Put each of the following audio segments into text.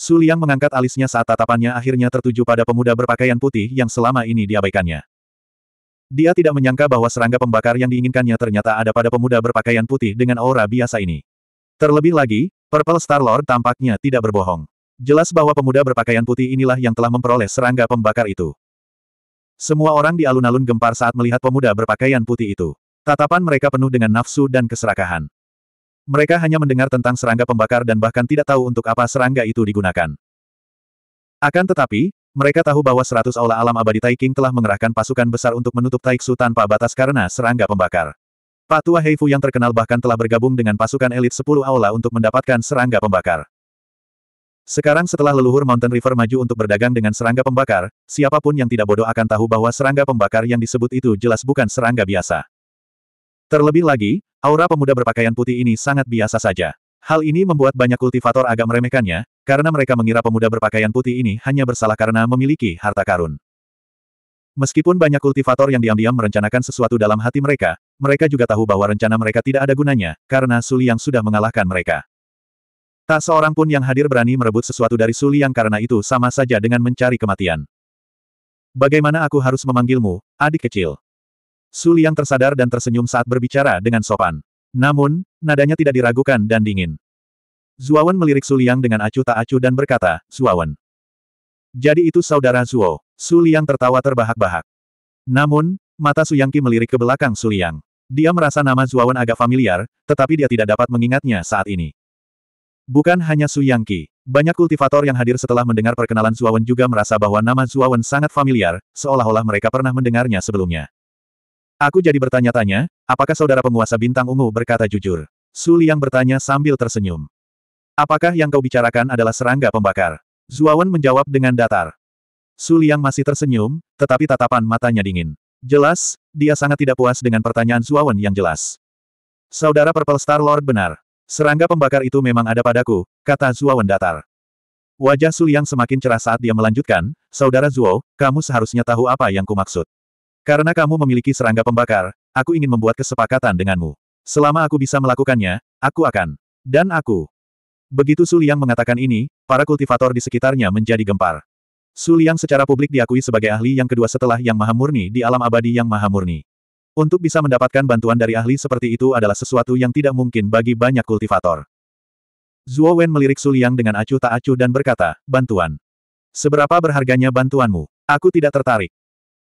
Su Liang mengangkat alisnya saat tatapannya akhirnya tertuju pada pemuda berpakaian putih yang selama ini diabaikannya. Dia tidak menyangka bahwa serangga pembakar yang diinginkannya ternyata ada pada pemuda berpakaian putih dengan aura biasa ini. Terlebih lagi, Purple Star Lord tampaknya tidak berbohong. Jelas bahwa pemuda berpakaian putih inilah yang telah memperoleh serangga pembakar itu. Semua orang di alun-alun gempar saat melihat pemuda berpakaian putih itu. Tatapan mereka penuh dengan nafsu dan keserakahan. Mereka hanya mendengar tentang serangga pembakar dan bahkan tidak tahu untuk apa serangga itu digunakan. Akan tetapi, mereka tahu bahwa seratus aula alam abadi Taiking telah mengerahkan pasukan besar untuk menutup Taiksu tanpa batas karena serangga pembakar. Pak Tua Heifu yang terkenal bahkan telah bergabung dengan pasukan elit sepuluh aula untuk mendapatkan serangga pembakar. Sekarang setelah leluhur Mountain River maju untuk berdagang dengan serangga pembakar, siapapun yang tidak bodoh akan tahu bahwa serangga pembakar yang disebut itu jelas bukan serangga biasa. Terlebih lagi, aura pemuda berpakaian putih ini sangat biasa saja. Hal ini membuat banyak kultivator agak meremehkannya, karena mereka mengira pemuda berpakaian putih ini hanya bersalah karena memiliki harta karun. Meskipun banyak kultivator yang diam-diam merencanakan sesuatu dalam hati mereka, mereka juga tahu bahwa rencana mereka tidak ada gunanya, karena Suli yang sudah mengalahkan mereka. Tak seorang pun yang hadir berani merebut sesuatu dari Suli yang karena itu sama saja dengan mencari kematian. Bagaimana aku harus memanggilmu, adik kecil? Su Liang tersadar dan tersenyum saat berbicara dengan sopan. Namun, nadanya tidak diragukan dan dingin. Zuawan melirik Su Liang dengan acuh tak acuh dan berkata, Zuawan. Jadi itu saudara Zuo. Su Liang tertawa terbahak-bahak. Namun, mata Su Yangqi melirik ke belakang Su Liang. Dia merasa nama Zuawan agak familiar, tetapi dia tidak dapat mengingatnya saat ini. Bukan hanya Su Banyak kultivator yang hadir setelah mendengar perkenalan Zuawan juga merasa bahwa nama Zuawan sangat familiar, seolah-olah mereka pernah mendengarnya sebelumnya. Aku jadi bertanya-tanya, apakah saudara penguasa bintang ungu berkata jujur? Su Liang bertanya sambil tersenyum. Apakah yang kau bicarakan adalah serangga pembakar? Zuawan menjawab dengan datar. Su Liang masih tersenyum, tetapi tatapan matanya dingin. Jelas, dia sangat tidak puas dengan pertanyaan Zuawan yang jelas. Saudara Purple Star Lord benar. Serangga pembakar itu memang ada padaku, kata Zuawan datar. Wajah Su Liang semakin cerah saat dia melanjutkan, Saudara Zuo, kamu seharusnya tahu apa yang kumaksud. Karena kamu memiliki serangga pembakar, aku ingin membuat kesepakatan denganmu. Selama aku bisa melakukannya, aku akan. Dan aku. Begitu Su Liang mengatakan ini, para kultivator di sekitarnya menjadi gempar. Su Liang secara publik diakui sebagai ahli yang kedua setelah Yang Maha Murni di alam abadi Yang Maha Murni. Untuk bisa mendapatkan bantuan dari ahli seperti itu adalah sesuatu yang tidak mungkin bagi banyak kultivator. Zuo Wen melirik Su Liang dengan acuh tak acuh dan berkata, bantuan. Seberapa berharganya bantuanmu? Aku tidak tertarik.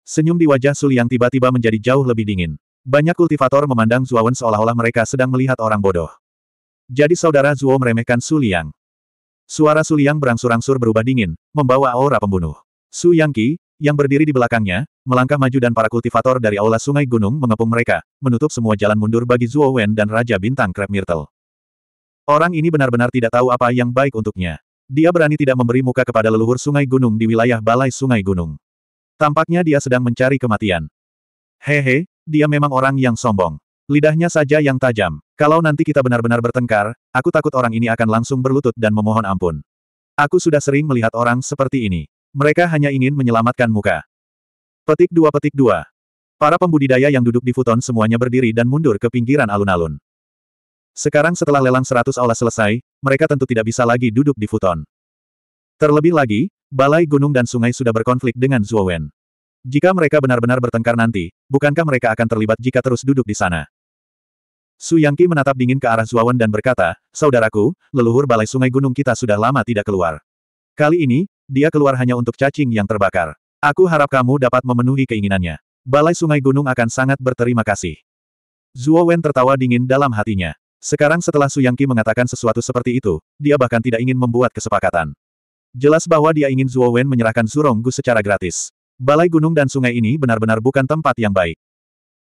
Senyum di wajah yang tiba-tiba menjadi jauh lebih dingin. Banyak kultivator memandang Wen seolah-olah mereka sedang melihat orang bodoh. Jadi saudara Zuo meremehkan Su Liang. Suara Su Liang berangsur-angsur berubah dingin, membawa aura pembunuh. Su Yang Qi yang berdiri di belakangnya, melangkah maju dan para kultivator dari aula sungai gunung mengepung mereka, menutup semua jalan mundur bagi Zuo Wen dan Raja Bintang Krep Myrtle. Orang ini benar-benar tidak tahu apa yang baik untuknya. Dia berani tidak memberi muka kepada leluhur sungai gunung di wilayah balai sungai gunung. Tampaknya dia sedang mencari kematian. Hehe, he, dia memang orang yang sombong. Lidahnya saja yang tajam. Kalau nanti kita benar-benar bertengkar, aku takut orang ini akan langsung berlutut dan memohon ampun. Aku sudah sering melihat orang seperti ini. Mereka hanya ingin menyelamatkan muka. Petik dua petik dua. Para pembudidaya yang duduk di futon semuanya berdiri dan mundur ke pinggiran alun-alun. Sekarang setelah lelang seratus aula selesai, mereka tentu tidak bisa lagi duduk di futon. Terlebih lagi, Balai gunung dan sungai sudah berkonflik dengan Zhuowen. Jika mereka benar-benar bertengkar nanti, bukankah mereka akan terlibat jika terus duduk di sana? Su Yangqi menatap dingin ke arah Zhuowen dan berkata, Saudaraku, leluhur balai sungai gunung kita sudah lama tidak keluar. Kali ini, dia keluar hanya untuk cacing yang terbakar. Aku harap kamu dapat memenuhi keinginannya. Balai sungai gunung akan sangat berterima kasih. Zuo Wen tertawa dingin dalam hatinya. Sekarang setelah Su Yangqi mengatakan sesuatu seperti itu, dia bahkan tidak ingin membuat kesepakatan. Jelas bahwa dia ingin Zuo Wen menyerahkan Gu secara gratis. Balai gunung dan sungai ini benar-benar bukan tempat yang baik.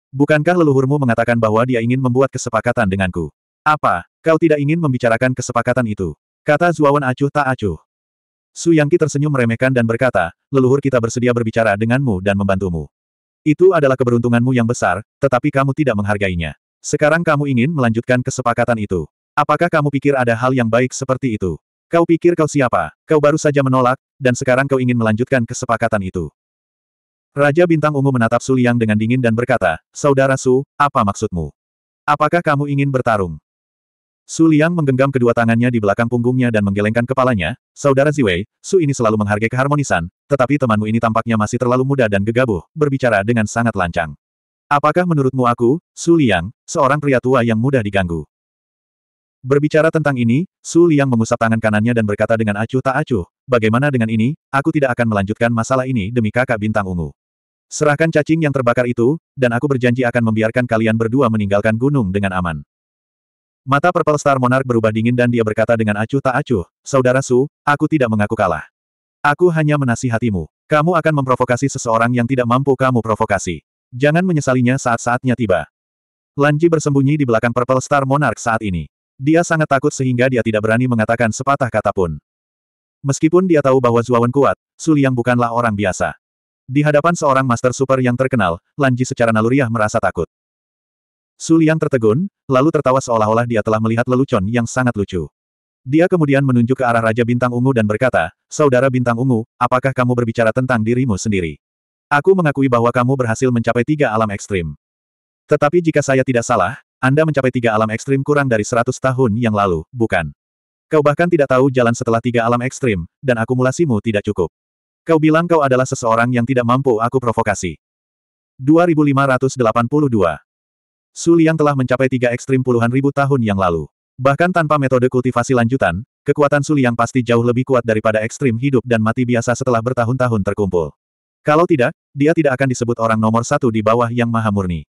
Bukankah leluhurmu mengatakan bahwa dia ingin membuat kesepakatan denganku? Apa, kau tidak ingin membicarakan kesepakatan itu? Kata Wen acuh tak acuh. Su Yangqi tersenyum meremehkan dan berkata, leluhur kita bersedia berbicara denganmu dan membantumu. Itu adalah keberuntunganmu yang besar, tetapi kamu tidak menghargainya. Sekarang kamu ingin melanjutkan kesepakatan itu. Apakah kamu pikir ada hal yang baik seperti itu? Kau pikir kau siapa? Kau baru saja menolak, dan sekarang kau ingin melanjutkan kesepakatan itu. Raja Bintang Ungu menatap Su Liang dengan dingin dan berkata, Saudara Su, apa maksudmu? Apakah kamu ingin bertarung? Su Liang menggenggam kedua tangannya di belakang punggungnya dan menggelengkan kepalanya, Saudara Ziwei, Su ini selalu menghargai keharmonisan, tetapi temanmu ini tampaknya masih terlalu muda dan gegabah, berbicara dengan sangat lancang. Apakah menurutmu aku, Su Liang, seorang pria tua yang mudah diganggu? Berbicara tentang ini, Su Liang mengusap tangan kanannya dan berkata dengan acuh tak acuh, bagaimana dengan ini, aku tidak akan melanjutkan masalah ini demi kakak bintang ungu. Serahkan cacing yang terbakar itu, dan aku berjanji akan membiarkan kalian berdua meninggalkan gunung dengan aman. Mata Purple Star Monarch berubah dingin dan dia berkata dengan acuh tak acuh, Saudara Su, aku tidak mengaku kalah. Aku hanya menasihatimu. Kamu akan memprovokasi seseorang yang tidak mampu kamu provokasi. Jangan menyesalinya saat-saatnya tiba. Lanji bersembunyi di belakang Purple Star Monarch saat ini. Dia sangat takut sehingga dia tidak berani mengatakan sepatah kata pun. Meskipun dia tahu bahwa Zuawan kuat, Su Liang bukanlah orang biasa. Di hadapan seorang master super yang terkenal, Lanji secara naluriah merasa takut. Su Liang tertegun, lalu tertawa seolah-olah dia telah melihat lelucon yang sangat lucu. Dia kemudian menunjuk ke arah Raja Bintang Ungu dan berkata, Saudara Bintang Ungu, apakah kamu berbicara tentang dirimu sendiri? Aku mengakui bahwa kamu berhasil mencapai tiga alam ekstrim. Tetapi jika saya tidak salah, anda mencapai tiga alam ekstrim kurang dari seratus tahun yang lalu, bukan? Kau bahkan tidak tahu jalan setelah tiga alam ekstrim, dan akumulasimu tidak cukup. Kau bilang kau adalah seseorang yang tidak mampu aku provokasi. 2582 Su Liang telah mencapai tiga ekstrim puluhan ribu tahun yang lalu. Bahkan tanpa metode kultivasi lanjutan, kekuatan Su Liang pasti jauh lebih kuat daripada ekstrim hidup dan mati biasa setelah bertahun-tahun terkumpul. Kalau tidak, dia tidak akan disebut orang nomor satu di bawah yang maha murni.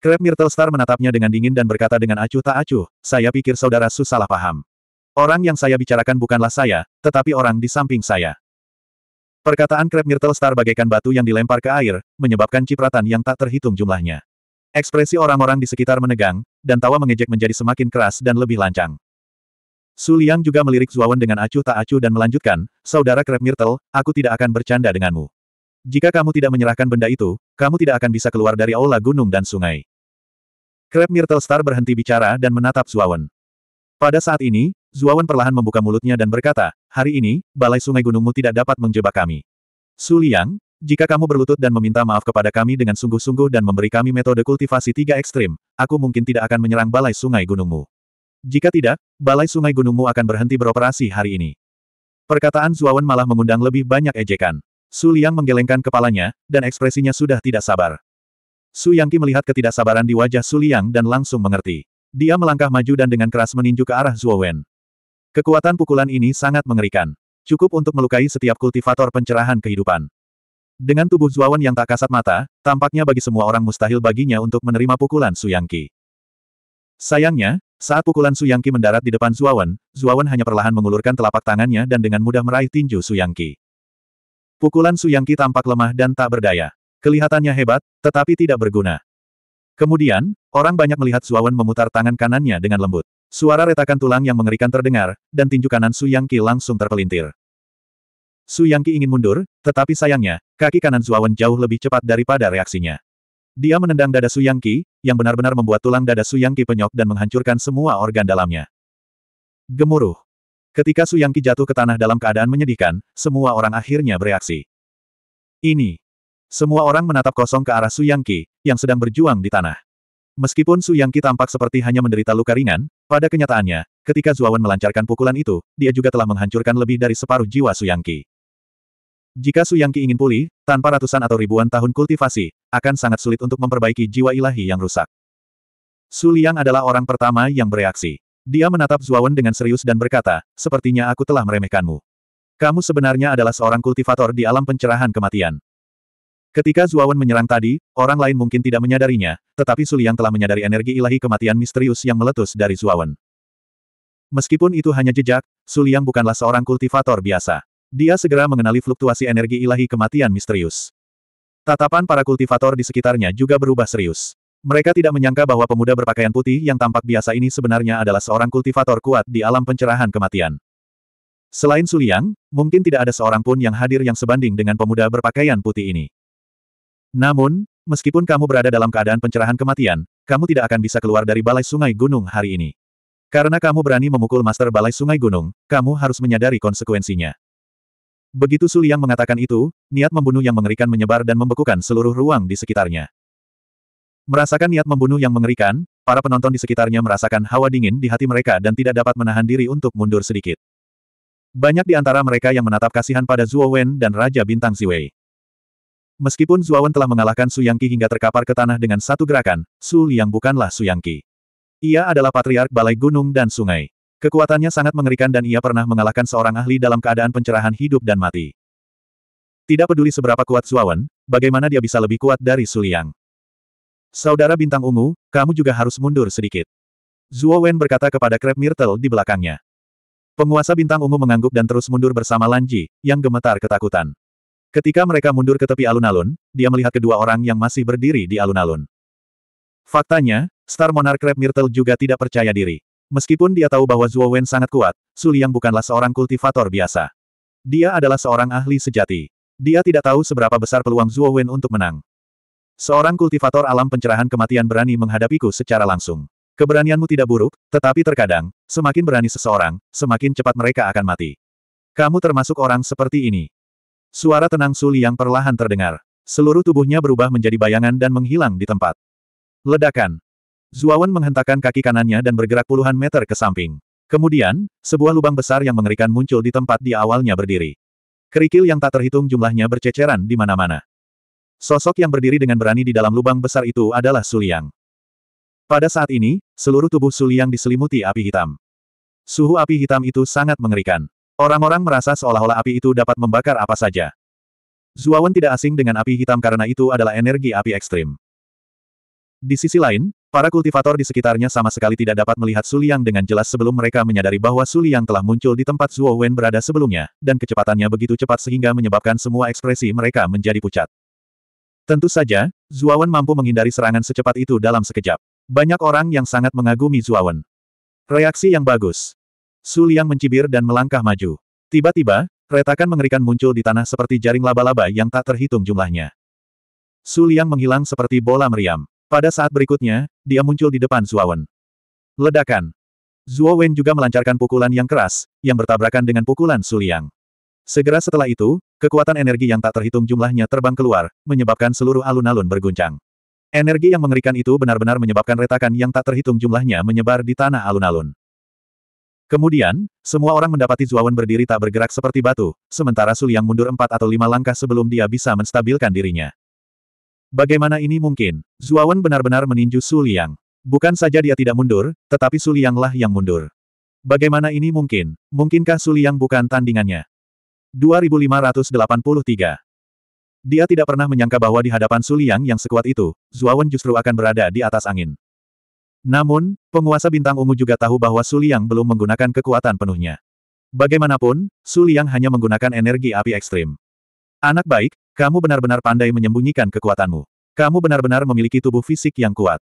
Crab Star menatapnya dengan dingin dan berkata dengan acuh tak acuh, saya pikir saudara Su paham. Orang yang saya bicarakan bukanlah saya, tetapi orang di samping saya. Perkataan Crab Star bagaikan batu yang dilempar ke air, menyebabkan cipratan yang tak terhitung jumlahnya. Ekspresi orang-orang di sekitar menegang, dan tawa mengejek menjadi semakin keras dan lebih lancang. Su Liang juga melirik Zuawan dengan acuh tak acuh dan melanjutkan, Saudara Crab Myrtle, aku tidak akan bercanda denganmu. Jika kamu tidak menyerahkan benda itu, kamu tidak akan bisa keluar dari aula gunung dan sungai. Crab Star berhenti bicara dan menatap Zuawan. Pada saat ini, Zuawan perlahan membuka mulutnya dan berkata, hari ini, balai sungai gunungmu tidak dapat menjebak kami. Su Liang, jika kamu berlutut dan meminta maaf kepada kami dengan sungguh-sungguh dan memberi kami metode kultivasi tiga ekstrim, aku mungkin tidak akan menyerang balai sungai gunungmu. Jika tidak, balai sungai gunungmu akan berhenti beroperasi hari ini. Perkataan Zuawan malah mengundang lebih banyak ejekan. Su Liang menggelengkan kepalanya, dan ekspresinya sudah tidak sabar. Su Yangqi melihat ketidaksabaran di wajah Su Liang dan langsung mengerti. Dia melangkah maju dan dengan keras meninju ke arah Zhuo Wen. Kekuatan pukulan ini sangat mengerikan. Cukup untuk melukai setiap kultivator pencerahan kehidupan. Dengan tubuh Zhuo Wen yang tak kasat mata, tampaknya bagi semua orang mustahil baginya untuk menerima pukulan Su Yangqi. Sayangnya, saat pukulan Su Yangqi mendarat di depan Zhuo Wen, Zhuo Wen hanya perlahan mengulurkan telapak tangannya dan dengan mudah meraih tinju Su Yangqi. Pukulan Su Yangqi tampak lemah dan tak berdaya. Kelihatannya hebat, tetapi tidak berguna. Kemudian, orang banyak melihat Suawan memutar tangan kanannya dengan lembut. Suara retakan tulang yang mengerikan terdengar, dan tinju kanan Su Yang Ki langsung terpelintir. Su Yang Ki ingin mundur, tetapi sayangnya, kaki kanan Suawan jauh lebih cepat daripada reaksinya. Dia menendang dada Su Yang Ki, yang benar-benar membuat tulang dada Su Yang Ki penyok dan menghancurkan semua organ dalamnya. Gemuruh. Ketika Su Yang Ki jatuh ke tanah dalam keadaan menyedihkan, semua orang akhirnya bereaksi. Ini semua orang menatap kosong ke arah Su Yangqi, yang sedang berjuang di tanah. Meskipun Su Yangqi tampak seperti hanya menderita luka ringan, pada kenyataannya, ketika Zuawan melancarkan pukulan itu, dia juga telah menghancurkan lebih dari separuh jiwa Su Yangqi. Jika Su Yangqi ingin pulih, tanpa ratusan atau ribuan tahun kultivasi, akan sangat sulit untuk memperbaiki jiwa ilahi yang rusak. Su Liang adalah orang pertama yang bereaksi. Dia menatap Zuawan dengan serius dan berkata, sepertinya aku telah meremehkanmu. Kamu sebenarnya adalah seorang kultivator di alam pencerahan kematian. Ketika Zuawan menyerang tadi, orang lain mungkin tidak menyadarinya, tetapi Suliang telah menyadari energi ilahi kematian misterius yang meletus dari Zuawan. Meskipun itu hanya jejak, Suliang bukanlah seorang kultivator biasa. Dia segera mengenali fluktuasi energi ilahi kematian misterius. Tatapan para kultivator di sekitarnya juga berubah serius. Mereka tidak menyangka bahwa pemuda berpakaian putih yang tampak biasa ini sebenarnya adalah seorang kultivator kuat di alam pencerahan kematian. Selain Suliang, mungkin tidak ada seorang pun yang hadir yang sebanding dengan pemuda berpakaian putih ini. Namun, meskipun kamu berada dalam keadaan pencerahan kematian, kamu tidak akan bisa keluar dari Balai Sungai Gunung hari ini. Karena kamu berani memukul Master Balai Sungai Gunung, kamu harus menyadari konsekuensinya. Begitu Su Liang mengatakan itu, niat membunuh yang mengerikan menyebar dan membekukan seluruh ruang di sekitarnya. Merasakan niat membunuh yang mengerikan, para penonton di sekitarnya merasakan hawa dingin di hati mereka dan tidak dapat menahan diri untuk mundur sedikit. Banyak di antara mereka yang menatap kasihan pada Zhuo Wen dan Raja Bintang Siwei. Meskipun Zuawan telah mengalahkan Su Yangqi hingga terkapar ke tanah dengan satu gerakan, Su Liang bukanlah Su Yangqi. Ia adalah patriark balai gunung dan sungai. Kekuatannya sangat mengerikan dan ia pernah mengalahkan seorang ahli dalam keadaan pencerahan hidup dan mati. Tidak peduli seberapa kuat Zuawan, bagaimana dia bisa lebih kuat dari Su Liang. Saudara bintang ungu, kamu juga harus mundur sedikit. Zuo berkata kepada Crab Myrtle di belakangnya. Penguasa bintang ungu mengangguk dan terus mundur bersama Lanji, yang gemetar ketakutan. Ketika mereka mundur ke tepi alun-alun, dia melihat kedua orang yang masih berdiri di alun-alun. Faktanya, Star Monarch Crab Myrtle juga tidak percaya diri. Meskipun dia tahu bahwa Zhuo Wen sangat kuat, Su Liang bukanlah seorang kultivator biasa. Dia adalah seorang ahli sejati. Dia tidak tahu seberapa besar peluang Zhuo Wen untuk menang. Seorang kultivator alam pencerahan kematian berani menghadapiku secara langsung. Keberanianmu tidak buruk, tetapi terkadang, semakin berani seseorang, semakin cepat mereka akan mati. Kamu termasuk orang seperti ini. Suara tenang Suli yang perlahan terdengar. Seluruh tubuhnya berubah menjadi bayangan dan menghilang di tempat. Ledakan. Zuawan menghentakkan kaki kanannya dan bergerak puluhan meter ke samping. Kemudian, sebuah lubang besar yang mengerikan muncul di tempat di awalnya berdiri. Kerikil yang tak terhitung jumlahnya berceceran di mana-mana. Sosok yang berdiri dengan berani di dalam lubang besar itu adalah Suliang. Pada saat ini, seluruh tubuh Suliang diselimuti api hitam. Suhu api hitam itu sangat mengerikan. Orang-orang merasa seolah-olah api itu dapat membakar apa saja. Zuawan tidak asing dengan api hitam karena itu adalah energi api ekstrim. Di sisi lain, para kultivator di sekitarnya sama sekali tidak dapat melihat Suliang dengan jelas sebelum mereka menyadari bahwa Suliang telah muncul di tempat Zuo Wen berada sebelumnya, dan kecepatannya begitu cepat sehingga menyebabkan semua ekspresi mereka menjadi pucat. Tentu saja, Zuawan mampu menghindari serangan secepat itu dalam sekejap. Banyak orang yang sangat mengagumi Zuawan. Reaksi yang bagus. Su Liang mencibir dan melangkah maju. Tiba-tiba, retakan mengerikan muncul di tanah seperti jaring laba-laba yang tak terhitung jumlahnya. Su Liang menghilang seperti bola meriam. Pada saat berikutnya, dia muncul di depan Wen. Ledakan. Zuo Wen juga melancarkan pukulan yang keras, yang bertabrakan dengan pukulan Su Liang. Segera setelah itu, kekuatan energi yang tak terhitung jumlahnya terbang keluar, menyebabkan seluruh alun-alun berguncang. Energi yang mengerikan itu benar-benar menyebabkan retakan yang tak terhitung jumlahnya menyebar di tanah alun-alun. Kemudian, semua orang mendapati Zuawan berdiri tak bergerak seperti batu, sementara Sul yang mundur empat atau lima langkah sebelum dia bisa menstabilkan dirinya. Bagaimana ini mungkin? Zuawan benar-benar meninju Sul yang. Bukan saja dia tidak mundur, tetapi Sul Yanglah yang mundur. Bagaimana ini mungkin? Mungkinkah Sul Yang bukan tandingannya? 2583 Dia tidak pernah menyangka bahwa di hadapan Suliang yang sekuat itu, Zuawan justru akan berada di atas angin. Namun, penguasa bintang ungu juga tahu bahwa Su Liang belum menggunakan kekuatan penuhnya. Bagaimanapun, Su Liang hanya menggunakan energi api ekstrim. Anak baik, kamu benar-benar pandai menyembunyikan kekuatanmu. Kamu benar-benar memiliki tubuh fisik yang kuat.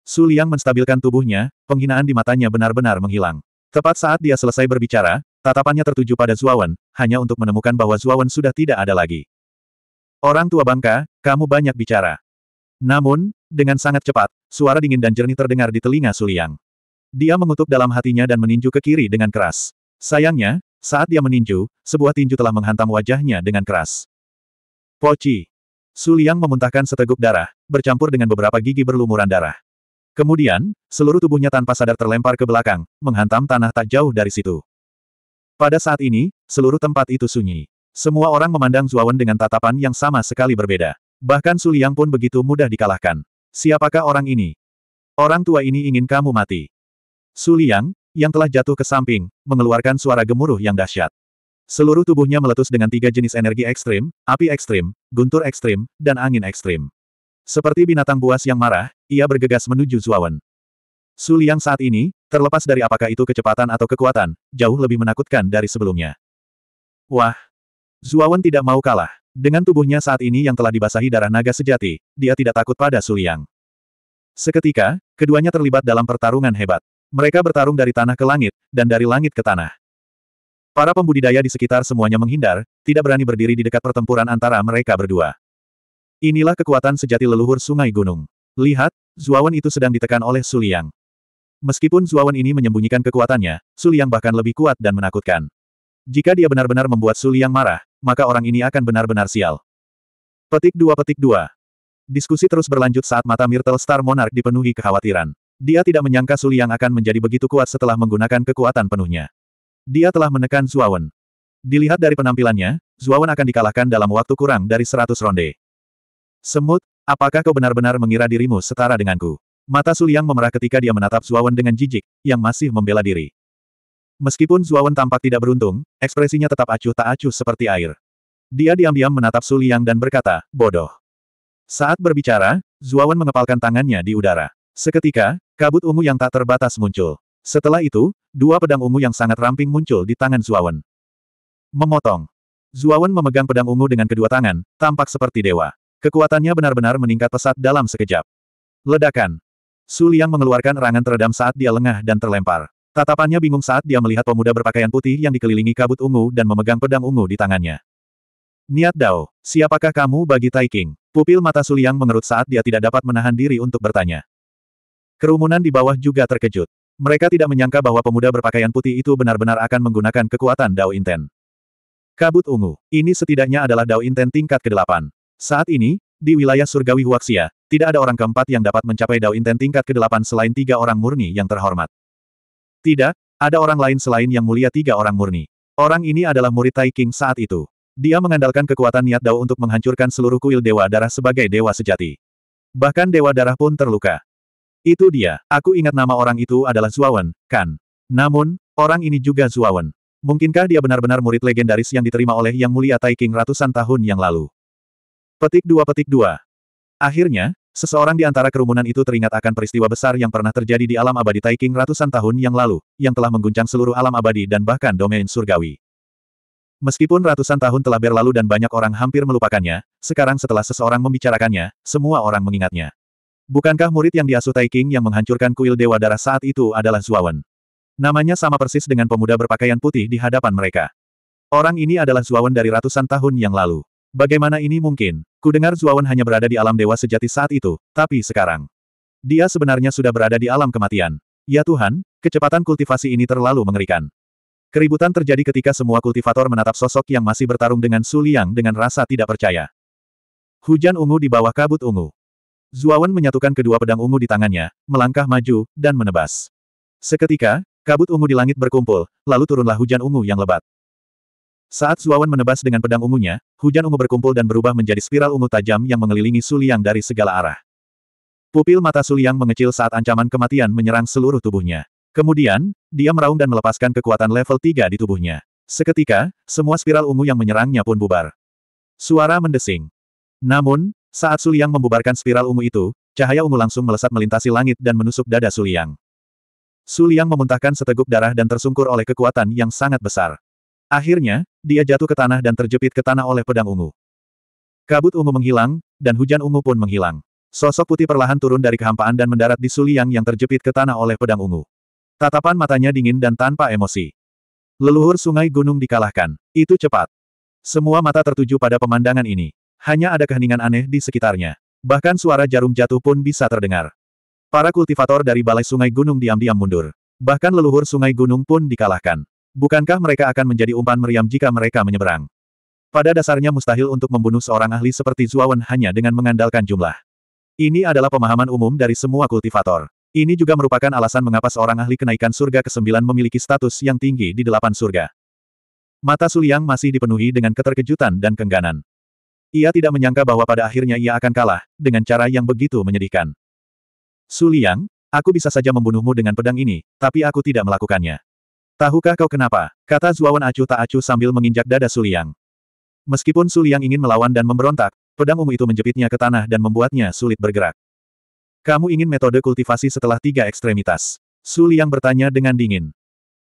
Su Liang menstabilkan tubuhnya, penghinaan di matanya benar-benar menghilang. Tepat saat dia selesai berbicara, tatapannya tertuju pada Zuawan, hanya untuk menemukan bahwa Zuawan sudah tidak ada lagi. Orang tua bangka, kamu banyak bicara. Namun, dengan sangat cepat, suara dingin dan jernih terdengar di telinga Suliang. Dia mengutuk dalam hatinya dan meninju ke kiri dengan keras. Sayangnya, saat dia meninju, sebuah tinju telah menghantam wajahnya dengan keras. Poci. Suliang memuntahkan seteguk darah, bercampur dengan beberapa gigi berlumuran darah. Kemudian, seluruh tubuhnya tanpa sadar terlempar ke belakang, menghantam tanah tak jauh dari situ. Pada saat ini, seluruh tempat itu sunyi. Semua orang memandang Zuawan dengan tatapan yang sama sekali berbeda. Bahkan Suliang pun begitu mudah dikalahkan. Siapakah orang ini? Orang tua ini ingin kamu mati. Su Liang, yang telah jatuh ke samping, mengeluarkan suara gemuruh yang dahsyat. Seluruh tubuhnya meletus dengan tiga jenis energi ekstrim, api ekstrim, guntur ekstrim, dan angin ekstrim. Seperti binatang buas yang marah, ia bergegas menuju Zuawan. Su Liang saat ini, terlepas dari apakah itu kecepatan atau kekuatan, jauh lebih menakutkan dari sebelumnya. Wah! Zuawan tidak mau kalah. Dengan tubuhnya saat ini yang telah dibasahi darah naga sejati, dia tidak takut pada Suliang. Seketika, keduanya terlibat dalam pertarungan hebat. Mereka bertarung dari tanah ke langit, dan dari langit ke tanah. Para pembudidaya di sekitar semuanya menghindar, tidak berani berdiri di dekat pertempuran antara mereka berdua. Inilah kekuatan sejati leluhur sungai gunung. Lihat, Zuawan itu sedang ditekan oleh Suliang. Meskipun Zuawan ini menyembunyikan kekuatannya, Suliang bahkan lebih kuat dan menakutkan. Jika dia benar-benar membuat Suliang marah, maka orang ini akan benar-benar sial. Petik dua petik dua. Diskusi terus berlanjut saat mata Myrtle Star Monarch dipenuhi kekhawatiran. Dia tidak menyangka Suli yang akan menjadi begitu kuat setelah menggunakan kekuatan penuhnya. Dia telah menekan Zuawan. Dilihat dari penampilannya, Zuawan akan dikalahkan dalam waktu kurang dari 100 ronde. Semut, apakah kau benar-benar mengira dirimu setara denganku? Mata Suliang memerah ketika dia menatap Zuawan dengan jijik, yang masih membela diri. Meskipun Zuawan tampak tidak beruntung, ekspresinya tetap acuh tak acuh seperti air. Dia diam-diam menatap Su Liang dan berkata, bodoh. Saat berbicara, Zuawan mengepalkan tangannya di udara. Seketika, kabut ungu yang tak terbatas muncul. Setelah itu, dua pedang ungu yang sangat ramping muncul di tangan Zuawan. Memotong. Zuawan memegang pedang ungu dengan kedua tangan, tampak seperti dewa. Kekuatannya benar-benar meningkat pesat dalam sekejap. Ledakan. Su Liang mengeluarkan erangan teredam saat dia lengah dan terlempar. Tatapannya bingung saat dia melihat pemuda berpakaian putih yang dikelilingi kabut ungu dan memegang pedang ungu di tangannya. Niat Dao, siapakah kamu bagi Taiking? Pupil mata Suliang mengerut saat dia tidak dapat menahan diri untuk bertanya. Kerumunan di bawah juga terkejut. Mereka tidak menyangka bahwa pemuda berpakaian putih itu benar-benar akan menggunakan kekuatan Dao Inten. Kabut ungu, ini setidaknya adalah Dao Inten tingkat ke-8. Saat ini, di wilayah surgawi Huaxia, tidak ada orang keempat yang dapat mencapai Dao Inten tingkat ke-8 selain tiga orang murni yang terhormat. Tidak, ada orang lain selain yang mulia tiga orang murni. Orang ini adalah murid Tai King saat itu. Dia mengandalkan kekuatan niat Dao untuk menghancurkan seluruh kuil Dewa Darah sebagai Dewa Sejati. Bahkan Dewa Darah pun terluka. Itu dia, aku ingat nama orang itu adalah Zuawan, kan? Namun, orang ini juga Zuawan. Mungkinkah dia benar-benar murid legendaris yang diterima oleh Yang Mulia Tai King ratusan tahun yang lalu? Petik dua petik dua. Akhirnya, Seseorang di antara kerumunan itu teringat akan peristiwa besar yang pernah terjadi di alam abadi Taiking ratusan tahun yang lalu, yang telah mengguncang seluruh alam abadi dan bahkan domain surgawi. Meskipun ratusan tahun telah berlalu dan banyak orang hampir melupakannya, sekarang setelah seseorang membicarakannya, semua orang mengingatnya. Bukankah murid yang diasuh Taiking yang menghancurkan kuil Dewa Darah saat itu adalah Zuawan? Namanya sama persis dengan pemuda berpakaian putih di hadapan mereka. Orang ini adalah Zuawan dari ratusan tahun yang lalu. Bagaimana ini mungkin? Kudengar Zuawan hanya berada di alam dewa sejati saat itu, tapi sekarang. Dia sebenarnya sudah berada di alam kematian. Ya Tuhan, kecepatan kultivasi ini terlalu mengerikan. Keributan terjadi ketika semua kultivator menatap sosok yang masih bertarung dengan Su Liang dengan rasa tidak percaya. Hujan ungu di bawah kabut ungu. Zuawan menyatukan kedua pedang ungu di tangannya, melangkah maju, dan menebas. Seketika, kabut ungu di langit berkumpul, lalu turunlah hujan ungu yang lebat. Saat Suawan menebas dengan pedang ungunya, hujan ungu berkumpul dan berubah menjadi spiral ungu tajam yang mengelilingi Suliang dari segala arah. Pupil mata Suliang mengecil saat ancaman kematian menyerang seluruh tubuhnya. Kemudian, dia meraung dan melepaskan kekuatan level 3 di tubuhnya. Seketika, semua spiral ungu yang menyerangnya pun bubar. Suara mendesing. Namun, saat Suliang membubarkan spiral ungu itu, cahaya ungu langsung melesat melintasi langit dan menusuk dada Suliang. Suliang memuntahkan seteguk darah dan tersungkur oleh kekuatan yang sangat besar. Akhirnya, dia jatuh ke tanah dan terjepit ke tanah oleh pedang ungu. Kabut ungu menghilang, dan hujan ungu pun menghilang. Sosok putih perlahan turun dari kehampaan dan mendarat di Suliang yang terjepit ke tanah oleh pedang ungu. Tatapan matanya dingin dan tanpa emosi. Leluhur sungai gunung dikalahkan. Itu cepat. Semua mata tertuju pada pemandangan ini. Hanya ada keheningan aneh di sekitarnya. Bahkan suara jarum jatuh pun bisa terdengar. Para kultivator dari Balai Sungai Gunung diam-diam mundur. Bahkan leluhur Sungai Gunung pun dikalahkan. Bukankah mereka akan menjadi umpan meriam jika mereka menyeberang? Pada dasarnya mustahil untuk membunuh seorang ahli seperti Zuawan hanya dengan mengandalkan jumlah. Ini adalah pemahaman umum dari semua kultivator. Ini juga merupakan alasan mengapa seorang ahli kenaikan surga ke-9 memiliki status yang tinggi di delapan surga. Mata Suliang masih dipenuhi dengan keterkejutan dan kengganan. Ia tidak menyangka bahwa pada akhirnya ia akan kalah, dengan cara yang begitu menyedihkan. Suliang, aku bisa saja membunuhmu dengan pedang ini, tapi aku tidak melakukannya. Tahukah kau kenapa? Kata Zuawan Acu tak acuh sambil menginjak dada Suliang. Meskipun Suliang ingin melawan dan memberontak, pedang ungu itu menjepitnya ke tanah dan membuatnya sulit bergerak. Kamu ingin metode kultivasi setelah tiga ekstremitas? Suliang bertanya dengan dingin.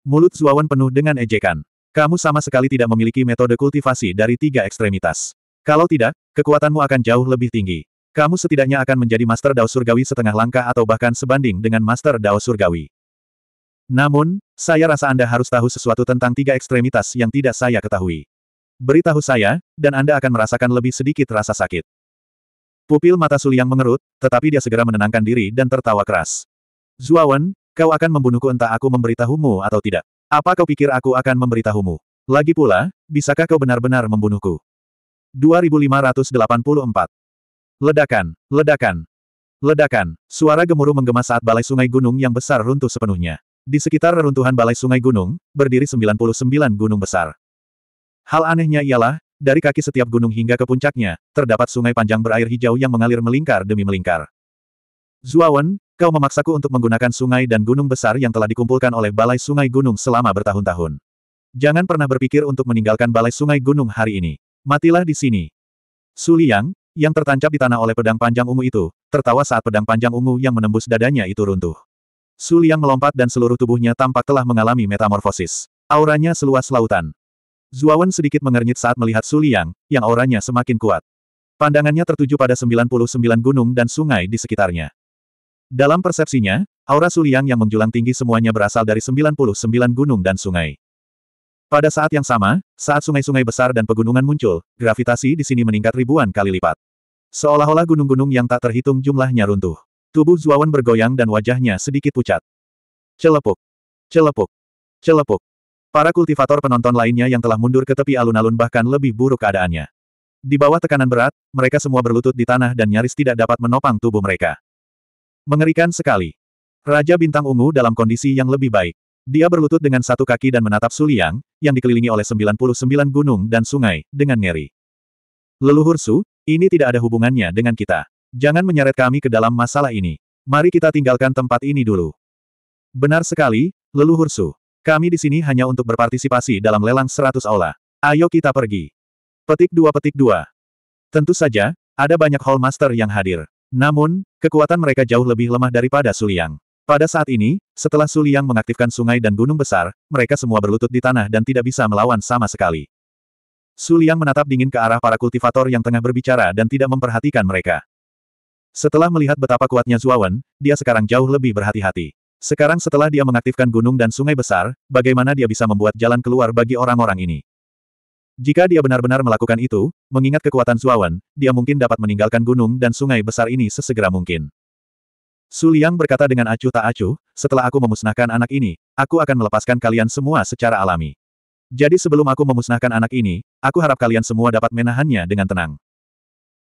Mulut Zuawan penuh dengan ejekan. Kamu sama sekali tidak memiliki metode kultivasi dari tiga ekstremitas. Kalau tidak, kekuatanmu akan jauh lebih tinggi. Kamu setidaknya akan menjadi Master Dao Surgawi setengah langkah atau bahkan sebanding dengan Master Dao Surgawi. Namun, saya rasa Anda harus tahu sesuatu tentang tiga ekstremitas yang tidak saya ketahui. Beritahu saya, dan Anda akan merasakan lebih sedikit rasa sakit. Pupil mata yang mengerut, tetapi dia segera menenangkan diri dan tertawa keras. Zuawan, kau akan membunuhku entah aku memberitahumu atau tidak. Apa kau pikir aku akan memberitahumu? Lagi pula, bisakah kau benar-benar membunuhku? 2584. Ledakan, ledakan, ledakan. Suara gemuruh menggema saat balai sungai gunung yang besar runtuh sepenuhnya. Di sekitar reruntuhan balai sungai gunung, berdiri 99 gunung besar. Hal anehnya ialah, dari kaki setiap gunung hingga ke puncaknya, terdapat sungai panjang berair hijau yang mengalir melingkar demi melingkar. Zuawan, kau memaksaku untuk menggunakan sungai dan gunung besar yang telah dikumpulkan oleh balai sungai gunung selama bertahun-tahun. Jangan pernah berpikir untuk meninggalkan balai sungai gunung hari ini. Matilah di sini. Suliang, yang tertancap di tanah oleh pedang panjang ungu itu, tertawa saat pedang panjang ungu yang menembus dadanya itu runtuh. Su Liang melompat dan seluruh tubuhnya tampak telah mengalami metamorfosis. Auranya seluas lautan. Zuawan sedikit mengernyit saat melihat Su Liang, yang auranya semakin kuat. Pandangannya tertuju pada 99 gunung dan sungai di sekitarnya. Dalam persepsinya, aura Su Liang yang menjulang tinggi semuanya berasal dari 99 gunung dan sungai. Pada saat yang sama, saat sungai-sungai besar dan pegunungan muncul, gravitasi di sini meningkat ribuan kali lipat. Seolah-olah gunung-gunung yang tak terhitung jumlahnya runtuh. Tubuh Zuawan bergoyang dan wajahnya sedikit pucat. Celepuk. Celepuk. Celepuk. Para kultivator penonton lainnya yang telah mundur ke tepi alun-alun bahkan lebih buruk keadaannya. Di bawah tekanan berat, mereka semua berlutut di tanah dan nyaris tidak dapat menopang tubuh mereka. Mengerikan sekali. Raja Bintang Ungu dalam kondisi yang lebih baik. Dia berlutut dengan satu kaki dan menatap Suliang, yang dikelilingi oleh 99 gunung dan sungai, dengan ngeri. Leluhur Su, ini tidak ada hubungannya dengan kita. Jangan menyeret kami ke dalam masalah ini. Mari kita tinggalkan tempat ini dulu. Benar sekali, leluhur Su. Kami di sini hanya untuk berpartisipasi dalam lelang seratus aula. Ayo kita pergi. Petik dua petik dua. Tentu saja, ada banyak Hall Master yang hadir. Namun, kekuatan mereka jauh lebih lemah daripada Suliang. Pada saat ini, setelah Suliang mengaktifkan sungai dan gunung besar, mereka semua berlutut di tanah dan tidak bisa melawan sama sekali. Suliang menatap dingin ke arah para kultivator yang tengah berbicara dan tidak memperhatikan mereka. Setelah melihat betapa kuatnya Zuawan, dia sekarang jauh lebih berhati-hati. Sekarang setelah dia mengaktifkan gunung dan sungai besar, bagaimana dia bisa membuat jalan keluar bagi orang-orang ini? Jika dia benar-benar melakukan itu, mengingat kekuatan Zuawan, dia mungkin dapat meninggalkan gunung dan sungai besar ini sesegera mungkin. Su Liang berkata dengan acuh tak acuh, setelah aku memusnahkan anak ini, aku akan melepaskan kalian semua secara alami. Jadi sebelum aku memusnahkan anak ini, aku harap kalian semua dapat menahannya dengan tenang.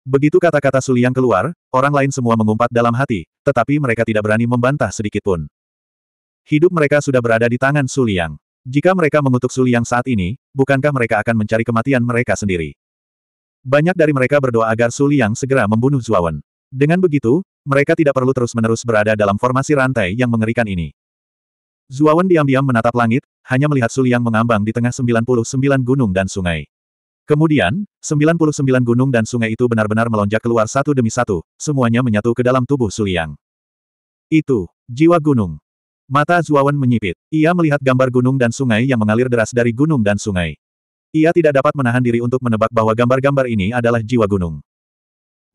Begitu kata-kata Suliang keluar, orang lain semua mengumpat dalam hati, tetapi mereka tidak berani membantah sedikitpun. Hidup mereka sudah berada di tangan Suliang. Jika mereka mengutuk Suliang saat ini, bukankah mereka akan mencari kematian mereka sendiri? Banyak dari mereka berdoa agar Suliang segera membunuh Zuawan. Dengan begitu, mereka tidak perlu terus-menerus berada dalam formasi rantai yang mengerikan ini. Zuawan diam-diam menatap langit, hanya melihat Suliang mengambang di tengah 99 gunung dan sungai. Kemudian, 99 gunung dan sungai itu benar-benar melonjak keluar satu demi satu, semuanya menyatu ke dalam tubuh Suliang. Itu, jiwa gunung. Mata Zuawan menyipit. Ia melihat gambar gunung dan sungai yang mengalir deras dari gunung dan sungai. Ia tidak dapat menahan diri untuk menebak bahwa gambar-gambar ini adalah jiwa gunung.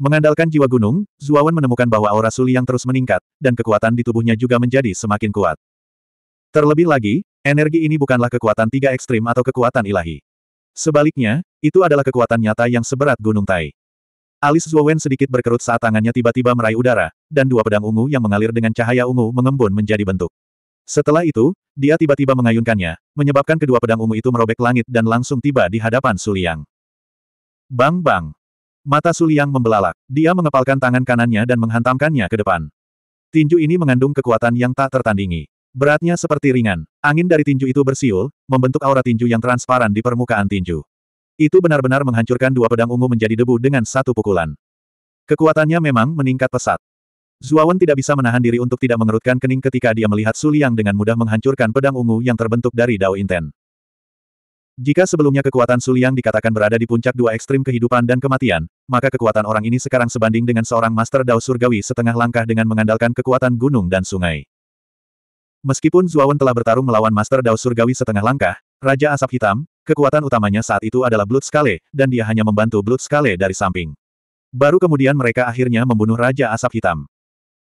Mengandalkan jiwa gunung, Zuawan menemukan bahwa aura Suliang terus meningkat, dan kekuatan di tubuhnya juga menjadi semakin kuat. Terlebih lagi, energi ini bukanlah kekuatan tiga ekstrim atau kekuatan ilahi. Sebaliknya, itu adalah kekuatan nyata yang seberat gunung Tai. Alis Zuowen sedikit berkerut saat tangannya tiba-tiba meraih udara, dan dua pedang ungu yang mengalir dengan cahaya ungu mengembun menjadi bentuk. Setelah itu, dia tiba-tiba mengayunkannya, menyebabkan kedua pedang ungu itu merobek langit dan langsung tiba di hadapan Suliang. Bang bang! Mata Suliang membelalak, dia mengepalkan tangan kanannya dan menghantamkannya ke depan. Tinju ini mengandung kekuatan yang tak tertandingi. Beratnya seperti ringan. Angin dari tinju itu bersiul, membentuk aura tinju yang transparan di permukaan tinju. Itu benar-benar menghancurkan dua pedang ungu menjadi debu dengan satu pukulan. Kekuatannya memang meningkat pesat. Zuawan tidak bisa menahan diri untuk tidak mengerutkan kening ketika dia melihat Suliang dengan mudah menghancurkan pedang ungu yang terbentuk dari Dao Inten. Jika sebelumnya kekuatan Suliang dikatakan berada di puncak dua ekstrim kehidupan dan kematian, maka kekuatan orang ini sekarang sebanding dengan seorang Master Dao Surgawi setengah langkah dengan mengandalkan kekuatan gunung dan sungai. Meskipun Zuawan telah bertarung melawan Master Dao Surgawi setengah langkah, Raja Asap Hitam, kekuatan utamanya saat itu adalah Blood Scale, dan dia hanya membantu Blood Scale dari samping. Baru kemudian mereka akhirnya membunuh Raja Asap Hitam.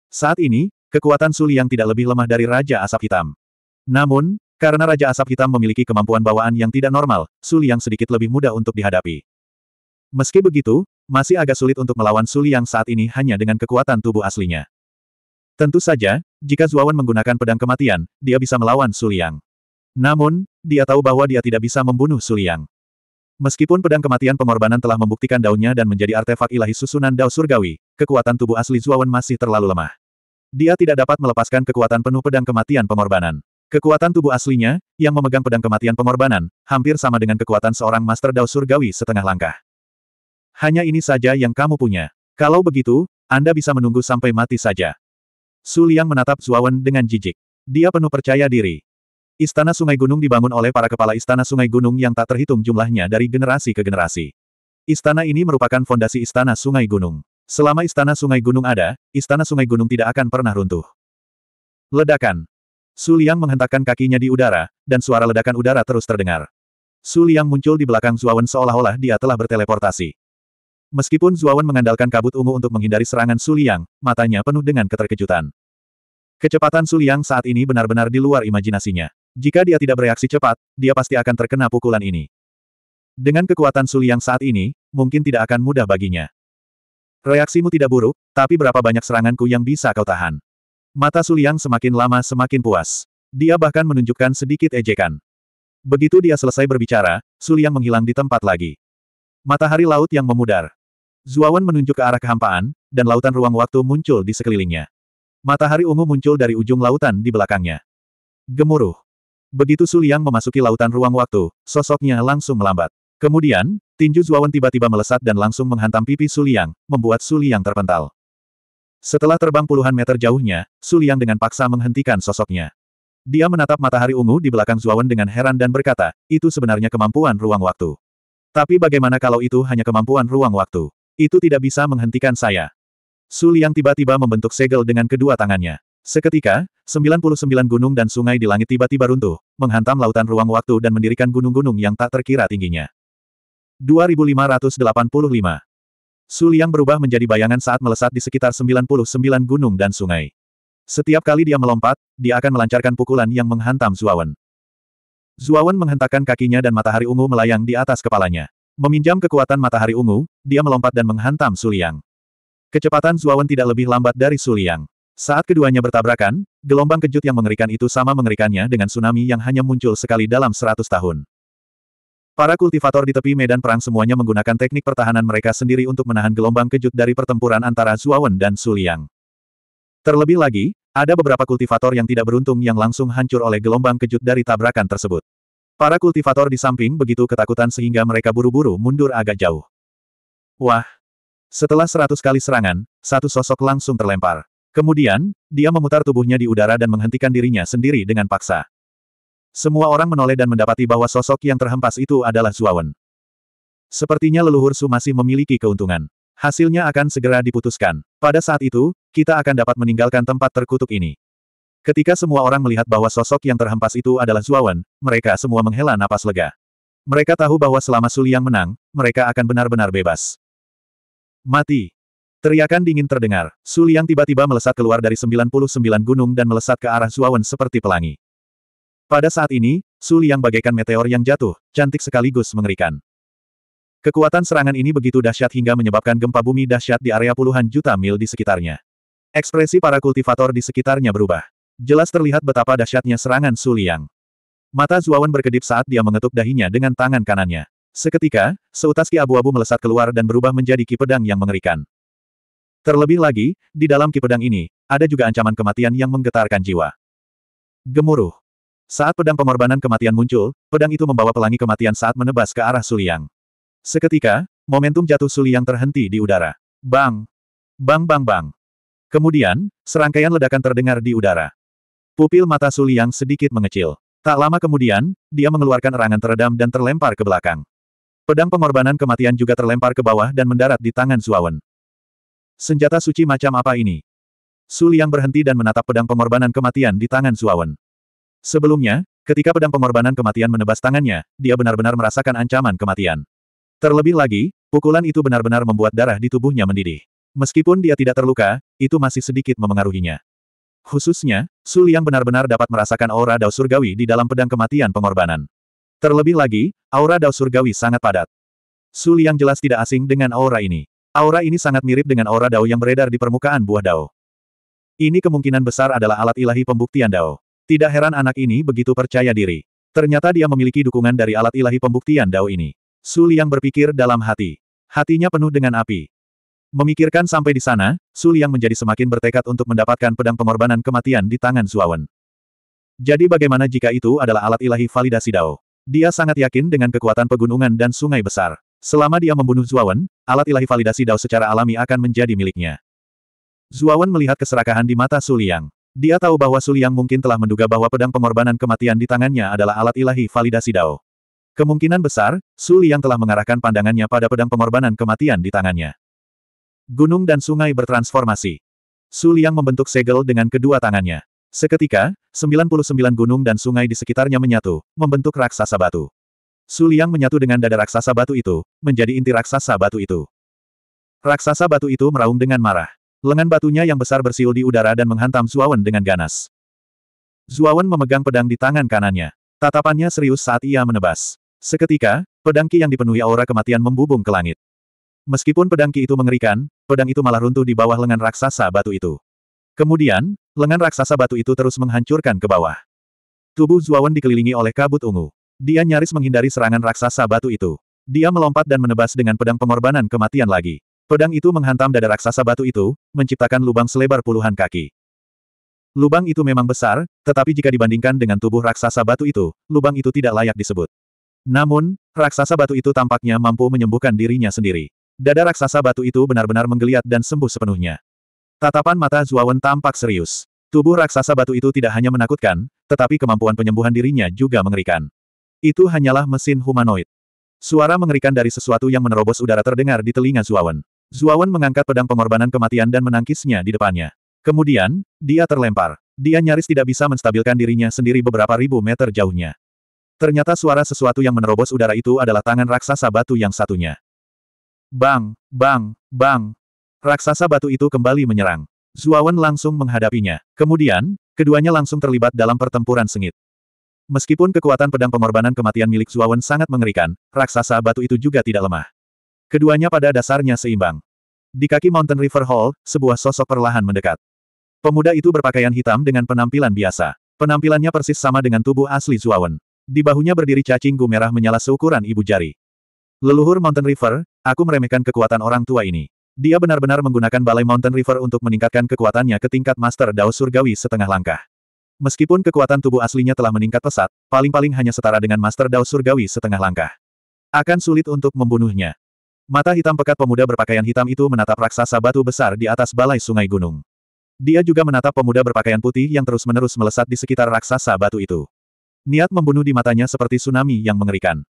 Saat ini, kekuatan Suli yang tidak lebih lemah dari Raja Asap Hitam. Namun, karena Raja Asap Hitam memiliki kemampuan bawaan yang tidak normal, Suli yang sedikit lebih mudah untuk dihadapi. Meski begitu, masih agak sulit untuk melawan Suli yang saat ini hanya dengan kekuatan tubuh aslinya. Tentu saja, jika Zuawan menggunakan pedang kematian, dia bisa melawan Suliang. Namun, dia tahu bahwa dia tidak bisa membunuh Suliang. Meskipun pedang kematian pengorbanan telah membuktikan daunnya dan menjadi artefak ilahi susunan dao surgawi, kekuatan tubuh asli Zuawan masih terlalu lemah. Dia tidak dapat melepaskan kekuatan penuh pedang kematian pengorbanan. Kekuatan tubuh aslinya, yang memegang pedang kematian pengorbanan, hampir sama dengan kekuatan seorang Master Dao Surgawi setengah langkah. Hanya ini saja yang kamu punya. Kalau begitu, Anda bisa menunggu sampai mati saja. Su Liang menatap Zuawan dengan jijik. Dia penuh percaya diri. Istana Sungai Gunung dibangun oleh para kepala istana Sungai Gunung yang tak terhitung jumlahnya dari generasi ke generasi. Istana ini merupakan fondasi istana Sungai Gunung. Selama istana Sungai Gunung ada, istana Sungai Gunung tidak akan pernah runtuh. Ledakan. Su Liang menghentakkan kakinya di udara, dan suara ledakan udara terus terdengar. Su Liang muncul di belakang Zuawan seolah-olah dia telah berteleportasi. Meskipun Zuawan mengandalkan kabut ungu untuk menghindari serangan Suliang, matanya penuh dengan keterkejutan. Kecepatan Suliang saat ini benar-benar di luar imajinasinya. Jika dia tidak bereaksi cepat, dia pasti akan terkena pukulan ini. Dengan kekuatan Suliang saat ini, mungkin tidak akan mudah baginya. Reaksimu tidak buruk, tapi berapa banyak seranganku yang bisa kau tahan? Mata Suliang semakin lama semakin puas. Dia bahkan menunjukkan sedikit ejekan. Begitu dia selesai berbicara, Suliang menghilang di tempat lagi. Matahari laut yang memudar. Zuawan menunjuk ke arah kehampaan, dan lautan ruang waktu muncul di sekelilingnya. Matahari ungu muncul dari ujung lautan di belakangnya. Gemuruh. Begitu Suliang memasuki lautan ruang waktu, sosoknya langsung melambat. Kemudian, tinju Zuawan tiba-tiba melesat dan langsung menghantam pipi Suliang, membuat Suliang terpental. Setelah terbang puluhan meter jauhnya, Suliang dengan paksa menghentikan sosoknya. Dia menatap matahari ungu di belakang Zuawan dengan heran dan berkata, itu sebenarnya kemampuan ruang waktu. Tapi bagaimana kalau itu hanya kemampuan ruang waktu? Itu tidak bisa menghentikan saya. Su Liang tiba-tiba membentuk segel dengan kedua tangannya. Seketika, 99 gunung dan sungai di langit tiba-tiba runtuh, menghantam lautan ruang waktu dan mendirikan gunung-gunung yang tak terkira tingginya. 2585 Su Liang berubah menjadi bayangan saat melesat di sekitar 99 gunung dan sungai. Setiap kali dia melompat, dia akan melancarkan pukulan yang menghantam Zuawan. Zuawan menghentakkan kakinya dan matahari ungu melayang di atas kepalanya. Meminjam kekuatan matahari ungu, dia melompat dan menghantam Suliang. Kecepatan Zuawan tidak lebih lambat dari Suliang. Saat keduanya bertabrakan, gelombang kejut yang mengerikan itu sama mengerikannya dengan tsunami yang hanya muncul sekali dalam seratus tahun. Para kultivator di tepi medan perang semuanya menggunakan teknik pertahanan mereka sendiri untuk menahan gelombang kejut dari pertempuran antara Zuawan dan Suliang. Terlebih lagi, ada beberapa kultivator yang tidak beruntung yang langsung hancur oleh gelombang kejut dari tabrakan tersebut. Para kultivator di samping begitu ketakutan sehingga mereka buru-buru mundur agak jauh. Wah! Setelah seratus kali serangan, satu sosok langsung terlempar. Kemudian, dia memutar tubuhnya di udara dan menghentikan dirinya sendiri dengan paksa. Semua orang menoleh dan mendapati bahwa sosok yang terhempas itu adalah Zuawan. Sepertinya leluhur Su masih memiliki keuntungan. Hasilnya akan segera diputuskan. Pada saat itu, kita akan dapat meninggalkan tempat terkutuk ini. Ketika semua orang melihat bahwa sosok yang terhempas itu adalah Zuawan, mereka semua menghela napas lega. Mereka tahu bahwa selama Suliang menang, mereka akan benar-benar bebas. Mati! Teriakan dingin terdengar. Suliang tiba-tiba melesat keluar dari 99 gunung dan melesat ke arah Zuawan seperti pelangi. Pada saat ini, Suliang bagaikan meteor yang jatuh, cantik sekaligus mengerikan. Kekuatan serangan ini begitu dahsyat hingga menyebabkan gempa bumi dahsyat di area puluhan juta mil di sekitarnya. Ekspresi para kultivator di sekitarnya berubah. Jelas terlihat betapa dahsyatnya serangan Suliang. Mata Zuawan berkedip saat dia mengetuk dahinya dengan tangan kanannya. Seketika, seutas ki abu-abu melesat keluar dan berubah menjadi ki pedang yang mengerikan. Terlebih lagi, di dalam ki pedang ini, ada juga ancaman kematian yang menggetarkan jiwa. Gemuruh. Saat pedang pengorbanan kematian muncul, pedang itu membawa pelangi kematian saat menebas ke arah Suliang. Seketika, momentum jatuh Suliang terhenti di udara. Bang! Bang bang bang! Kemudian, serangkaian ledakan terdengar di udara. Pupil mata Suliang sedikit mengecil. Tak lama kemudian, dia mengeluarkan erangan teredam dan terlempar ke belakang. Pedang pengorbanan kematian juga terlempar ke bawah dan mendarat di tangan Zuawan. Senjata suci macam apa ini? Suliang berhenti dan menatap pedang pengorbanan kematian di tangan Zuawan. Sebelumnya, ketika pedang pengorbanan kematian menebas tangannya, dia benar-benar merasakan ancaman kematian. Terlebih lagi, pukulan itu benar-benar membuat darah di tubuhnya mendidih. Meskipun dia tidak terluka, itu masih sedikit memengaruhinya. Khususnya, Su yang benar-benar dapat merasakan aura dao surgawi di dalam pedang kematian pengorbanan. Terlebih lagi, aura dao surgawi sangat padat. Su yang jelas tidak asing dengan aura ini. Aura ini sangat mirip dengan aura dao yang beredar di permukaan buah dao. Ini kemungkinan besar adalah alat ilahi pembuktian dao. Tidak heran anak ini begitu percaya diri. Ternyata dia memiliki dukungan dari alat ilahi pembuktian dao ini. Su yang berpikir dalam hati. Hatinya penuh dengan api. Memikirkan sampai di sana, Su Liang menjadi semakin bertekad untuk mendapatkan pedang pengorbanan kematian di tangan Zuawan. Jadi bagaimana jika itu adalah alat ilahi validasi Dao? Dia sangat yakin dengan kekuatan pegunungan dan sungai besar. Selama dia membunuh Zuawan, alat ilahi validasi Dao secara alami akan menjadi miliknya. Zuawan melihat keserakahan di mata Su Liang. Dia tahu bahwa Su Liang mungkin telah menduga bahwa pedang pengorbanan kematian di tangannya adalah alat ilahi validasi Dao. Kemungkinan besar, Su Liang telah mengarahkan pandangannya pada pedang pengorbanan kematian di tangannya. Gunung dan sungai bertransformasi. Su Liang membentuk segel dengan kedua tangannya. Seketika, 99 gunung dan sungai di sekitarnya menyatu, membentuk raksasa batu. Su Liang menyatu dengan dada raksasa batu itu, menjadi inti raksasa batu itu. Raksasa batu itu meraung dengan marah. Lengan batunya yang besar bersiul di udara dan menghantam Zuawan dengan ganas. Zuawan memegang pedang di tangan kanannya. Tatapannya serius saat ia menebas. Seketika, pedang Ki yang dipenuhi aura kematian membubung ke langit. Meskipun pedang Ki itu mengerikan, pedang itu malah runtuh di bawah lengan raksasa batu itu. Kemudian, lengan raksasa batu itu terus menghancurkan ke bawah. Tubuh Zuawan dikelilingi oleh kabut ungu. Dia nyaris menghindari serangan raksasa batu itu. Dia melompat dan menebas dengan pedang pengorbanan kematian lagi. Pedang itu menghantam dada raksasa batu itu, menciptakan lubang selebar puluhan kaki. Lubang itu memang besar, tetapi jika dibandingkan dengan tubuh raksasa batu itu, lubang itu tidak layak disebut. Namun, raksasa batu itu tampaknya mampu menyembuhkan dirinya sendiri. Dada raksasa batu itu benar-benar menggeliat dan sembuh sepenuhnya. Tatapan mata Zuawan tampak serius. Tubuh raksasa batu itu tidak hanya menakutkan, tetapi kemampuan penyembuhan dirinya juga mengerikan. Itu hanyalah mesin humanoid. Suara mengerikan dari sesuatu yang menerobos udara terdengar di telinga Zuawan. Zuawan mengangkat pedang pengorbanan kematian dan menangkisnya di depannya. Kemudian, dia terlempar. Dia nyaris tidak bisa menstabilkan dirinya sendiri beberapa ribu meter jauhnya. Ternyata suara sesuatu yang menerobos udara itu adalah tangan raksasa batu yang satunya. Bang, bang, bang. Raksasa batu itu kembali menyerang. Zuawan langsung menghadapinya. Kemudian, keduanya langsung terlibat dalam pertempuran sengit. Meskipun kekuatan pedang pengorbanan kematian milik Zuawan sangat mengerikan, raksasa batu itu juga tidak lemah. Keduanya pada dasarnya seimbang. Di kaki Mountain River Hall, sebuah sosok perlahan mendekat. Pemuda itu berpakaian hitam dengan penampilan biasa. Penampilannya persis sama dengan tubuh asli Zuawan. Di bahunya berdiri cacing merah menyala seukuran ibu jari. Leluhur Mountain River, Aku meremehkan kekuatan orang tua ini. Dia benar-benar menggunakan Balai Mountain River untuk meningkatkan kekuatannya ke tingkat Master Dao Surgawi setengah langkah. Meskipun kekuatan tubuh aslinya telah meningkat pesat, paling-paling hanya setara dengan Master Dao Surgawi setengah langkah. Akan sulit untuk membunuhnya. Mata hitam pekat pemuda berpakaian hitam itu menatap raksasa batu besar di atas balai sungai gunung. Dia juga menatap pemuda berpakaian putih yang terus-menerus melesat di sekitar raksasa batu itu. Niat membunuh di matanya seperti tsunami yang mengerikan.